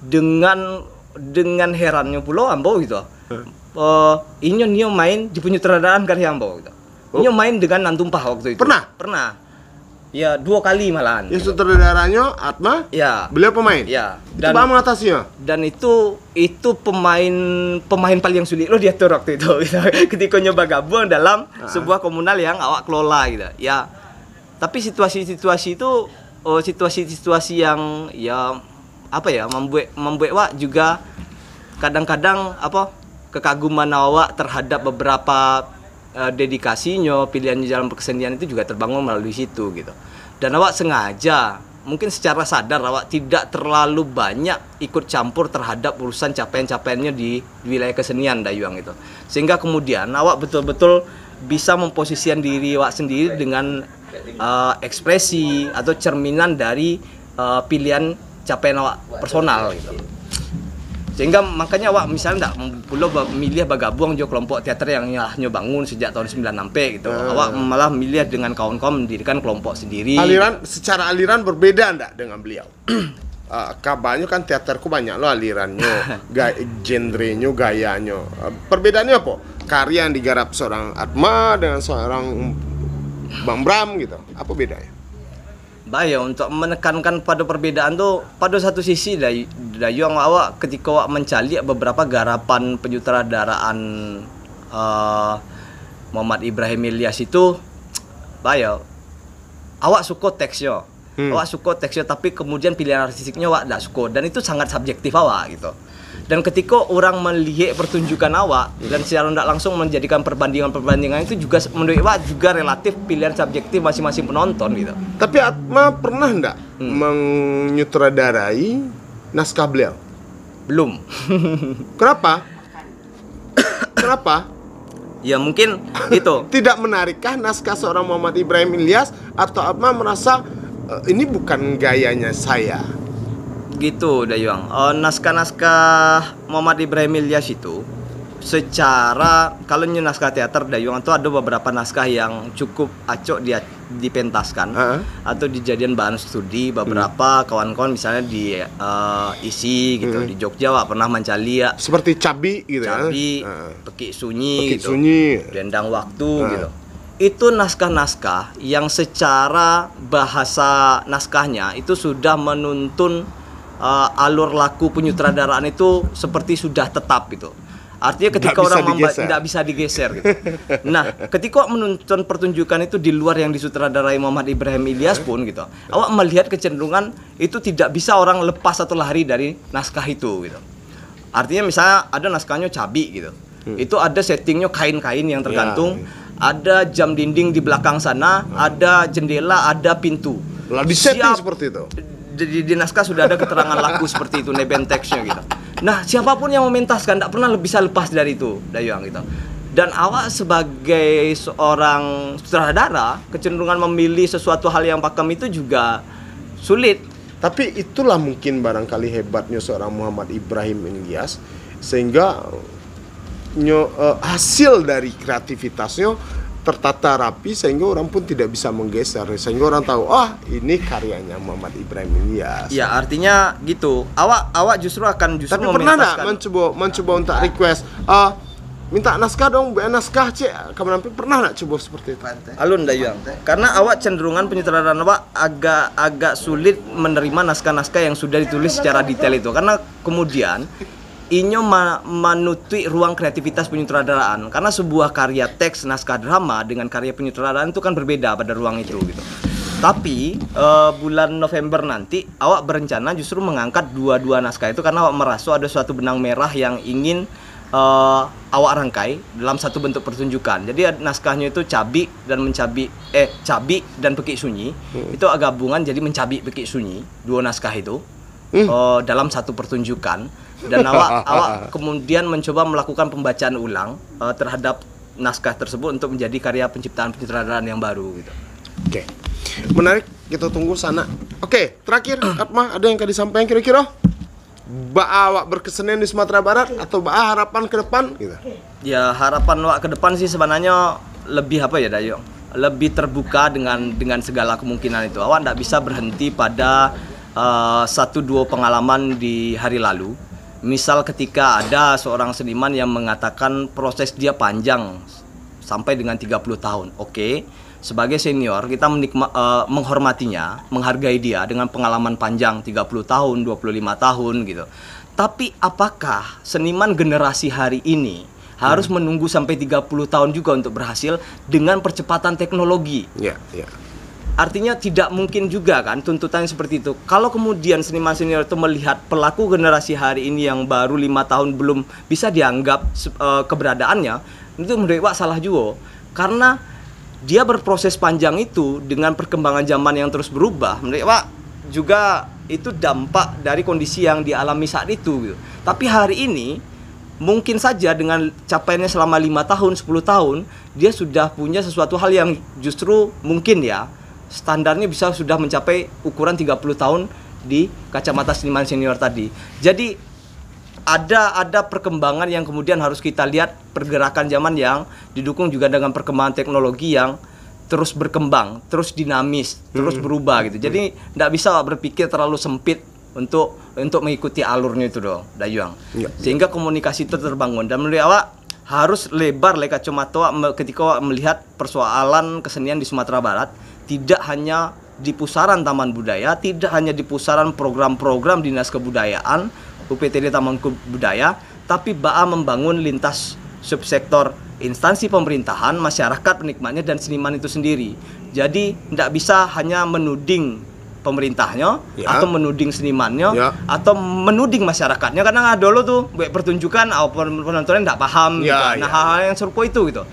dengan dengan herannya pulau Ambo gitu uh, Inyo main di penyutradaraan karya Ambo gitu oh. Inyo main dengan Nantumpah waktu itu pernah pernah Ya dua kali malahan. Ya sutradaranya Atma. Ya. Beliau pemain. Ya. Dan, itu mengatasinya. Dan itu itu pemain pemain paling sulit lo diatur waktu itu. Gitu. Ketika nyoba gabung dalam -huh. Ah. sebuah komunal yang awak kelola gitu. Ya. Tapi situasi-situasi itu oh, situasi-situasi yang ya apa ya membuat membuat wak juga kadang-kadang apa kekaguman awak terhadap beberapa dedikasinya, eh, dedikasinya, pilihan dalam kesenian itu juga terbangun melalui situ gitu. Dan awak sengaja mungkin secara sadar awak tidak terlalu banyak ikut campur terhadap urusan capaian-capaiannya di, di wilayah kesenian Dayuang itu. Sehingga kemudian awak betul-betul bisa memposisikan diri awak sendiri dengan uh, ekspresi atau cerminan dari uh, pilihan capaian awak personal gitu sehingga makanya wak misalnya tidak perlu milih bergabung jo kelompok teater yang nyalahnya bangun sejak tahun 96 gitu uh. awak malah milih dengan kawan-kawan mendirikan kelompok sendiri aliran secara aliran berbeda ndak dengan beliau uh, ah, kabarnya kan teaterku banyak lo alirannya ga genrenya gayanya uh, perbedaannya apa karya yang digarap seorang Atma dengan seorang Bang Bram gitu apa bedanya bayo untuk menekankan pada perbedaan tuh pada satu sisi dari dari yang awak ketika awak mencari beberapa garapan penyutradaraan uh, Muhammad Ibrahim Ilyas itu bayo awak suka teksnya hmm. awak suka teksnya tapi kemudian pilihan artistiknya awak tidak suka dan itu sangat subjektif awak gitu dan ketika orang melihat pertunjukan awak hmm. dan secara tidak langsung menjadikan perbandingan-perbandingan itu juga menurut awak juga relatif pilihan subjektif masing-masing penonton gitu tapi Atma pernah ndak hmm. menyutradarai naskah beliau belum kenapa kenapa ya mungkin itu tidak menarikkah naskah seorang Muhammad Ibrahim Ilyas atau Atma merasa eh, ini bukan gayanya saya gitu Dayuang uh, naskah-naskah Muhammad Ibrahim Ilyas itu secara kalau ini naskah teater Dayuang itu ada beberapa naskah yang cukup acok dia dipentaskan uh -huh. atau dijadikan bahan studi beberapa hmm. kawan-kawan hmm. misalnya di uh, isi gitu hmm. di Jogja Wak, pernah mancalia seperti cabi gitu ya? cabi, ya uh. pekik sunyi pekik gitu sunyi dendang waktu uh. gitu itu naskah-naskah yang secara bahasa naskahnya itu sudah menuntun uh, alur laku penyutradaraan itu seperti sudah tetap gitu. Artinya ketika gak orang membuat tidak bisa digeser gitu. Nah, ketika menonton pertunjukan itu di luar yang disutradarai Muhammad Ibrahim Ilyas pun gitu. Awak melihat kecenderungan itu tidak bisa orang lepas atau lari dari naskah itu gitu. Artinya misalnya ada naskahnya cabi gitu. Hmm. Itu ada settingnya kain-kain yang ya, tergantung, ya, ada jam dinding di belakang sana, hmm. ada jendela, ada pintu. Lah di setting Siap, seperti itu di, di naskah sudah ada keterangan laku seperti itu neben teksnya gitu. Nah siapapun yang mementaskan tidak pernah bisa lepas dari itu Dayang gitu. Dan awak sebagai seorang sutradara kecenderungan memilih sesuatu hal yang pakem itu juga sulit. Tapi itulah mungkin barangkali hebatnya seorang Muhammad Ibrahim Ingias sehingga nyo, uh, hasil dari kreativitasnya tertata rapi sehingga orang pun tidak bisa menggeser sehingga orang tahu oh ini karyanya Muhammad Ibrahim ini ya iya, artinya gitu awak awak justru akan justru tapi pernah nggak mencoba mencoba untuk request uh, minta naskah dong bu naskah cek kamu nanti pernah nggak coba seperti itu alun dayu yang karena awak cenderungan penyutradaraan awak agak agak sulit menerima naskah-naskah yang sudah ditulis secara detail itu karena kemudian Inyo ma menutui ruang kreativitas penyutradaraan karena sebuah karya teks naskah drama dengan karya penyutradaraan itu kan berbeda pada ruang itu gitu. Tapi uh, bulan November nanti awak berencana justru mengangkat dua-dua naskah itu karena awak merasa ada suatu benang merah yang ingin uh, awak rangkai dalam satu bentuk pertunjukan. Jadi naskahnya itu cabi dan mencabi eh cabi dan pekik sunyi hmm. itu gabungan jadi mencabi pekik sunyi dua naskah itu hmm. uh, dalam satu pertunjukan dan awak awak kemudian mencoba melakukan pembacaan ulang uh, terhadap naskah tersebut untuk menjadi karya penciptaan pencitraan yang baru gitu. Oke. Okay. Menarik, kita tunggu sana. Oke, okay, terakhir Atma ada yang akan disampaikan kira-kira? Ba'a awak berkesenian di Sumatera Barat atau ba'a harapan ke depan gitu? Ya, harapan awak ke depan sih sebenarnya lebih apa ya, Dayo? Lebih terbuka dengan dengan segala kemungkinan itu. Awak tidak bisa berhenti pada uh, satu dua pengalaman di hari lalu. Misal ketika ada seorang seniman yang mengatakan proses dia panjang sampai dengan 30 tahun. Oke, okay. sebagai senior kita menikma, uh, menghormatinya, menghargai dia dengan pengalaman panjang 30 tahun, 25 tahun gitu. Tapi apakah seniman generasi hari ini harus hmm. menunggu sampai 30 tahun juga untuk berhasil dengan percepatan teknologi? yeah, Yeah artinya tidak mungkin juga kan tuntutan seperti itu. Kalau kemudian seniman senior itu melihat pelaku generasi hari ini yang baru lima tahun belum bisa dianggap uh, keberadaannya, itu menurut Wak salah juga karena dia berproses panjang itu dengan perkembangan zaman yang terus berubah. Menurut Wak juga itu dampak dari kondisi yang dialami saat itu. Gitu. Tapi hari ini mungkin saja dengan capaiannya selama lima tahun 10 tahun dia sudah punya sesuatu hal yang justru mungkin ya standarnya bisa sudah mencapai ukuran 30 tahun di kacamata seniman senior tadi. Jadi ada ada perkembangan yang kemudian harus kita lihat pergerakan zaman yang didukung juga dengan perkembangan teknologi yang terus berkembang, terus dinamis, terus hmm. berubah gitu. Jadi tidak hmm. bisa berpikir terlalu sempit untuk untuk mengikuti alurnya itu dong, Dayuang. Ya. Sehingga komunikasi itu terbangun. Dan melalui awak harus lebar le kacamata ketika melihat persoalan kesenian di Sumatera Barat tidak hanya di pusaran Taman Budaya, tidak hanya di pusaran program-program Dinas Kebudayaan UPTD Taman Budaya, tapi BAA membangun lintas subsektor instansi pemerintahan, masyarakat, penikmatnya dan seniman itu sendiri. Jadi tidak bisa hanya menuding pemerintahnya ya. atau menuding senimannya ya. atau menuding masyarakatnya karena nggak dulu tuh pertunjukan ah, penontonnya nggak paham ya, gitu. nah ya. hal-hal yang serupa itu gitu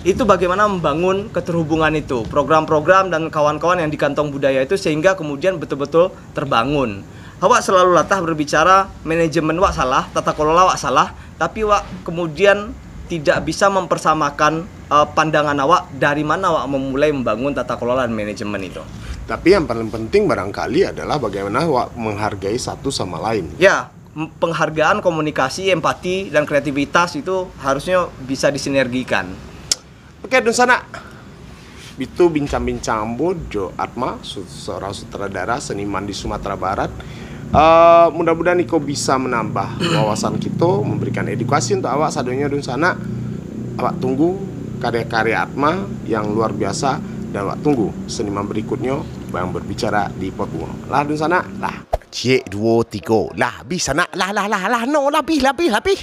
itu bagaimana membangun keterhubungan itu program-program dan kawan-kawan yang di kantong budaya itu sehingga kemudian betul-betul terbangun Awak selalu latah berbicara manajemen wak salah, tata kelola wak salah, tapi wak kemudian tidak bisa mempersamakan uh, pandangan awak dari mana awak memulai membangun tata kelola dan manajemen itu. Tapi yang paling penting barangkali adalah bagaimana menghargai satu sama lain. Ya, penghargaan, komunikasi, empati, dan kreativitas itu harusnya bisa disinergikan. Oke, dan Sana. Itu bincang-bincang Jo Atma, seorang sutradara, seniman di Sumatera Barat. Uh, mudah-mudahan Niko bisa menambah wawasan kita, memberikan edukasi untuk awak sadonya Dun Sana. Awak tunggu karya-karya Atma yang luar biasa dan wak tunggu seniman berikutnya bang berbicara di Papua. Lah dun sana, lah. Cik dua tiga, lah bisa nak, lah lah lah lah no, lah bih lah bih lah bih.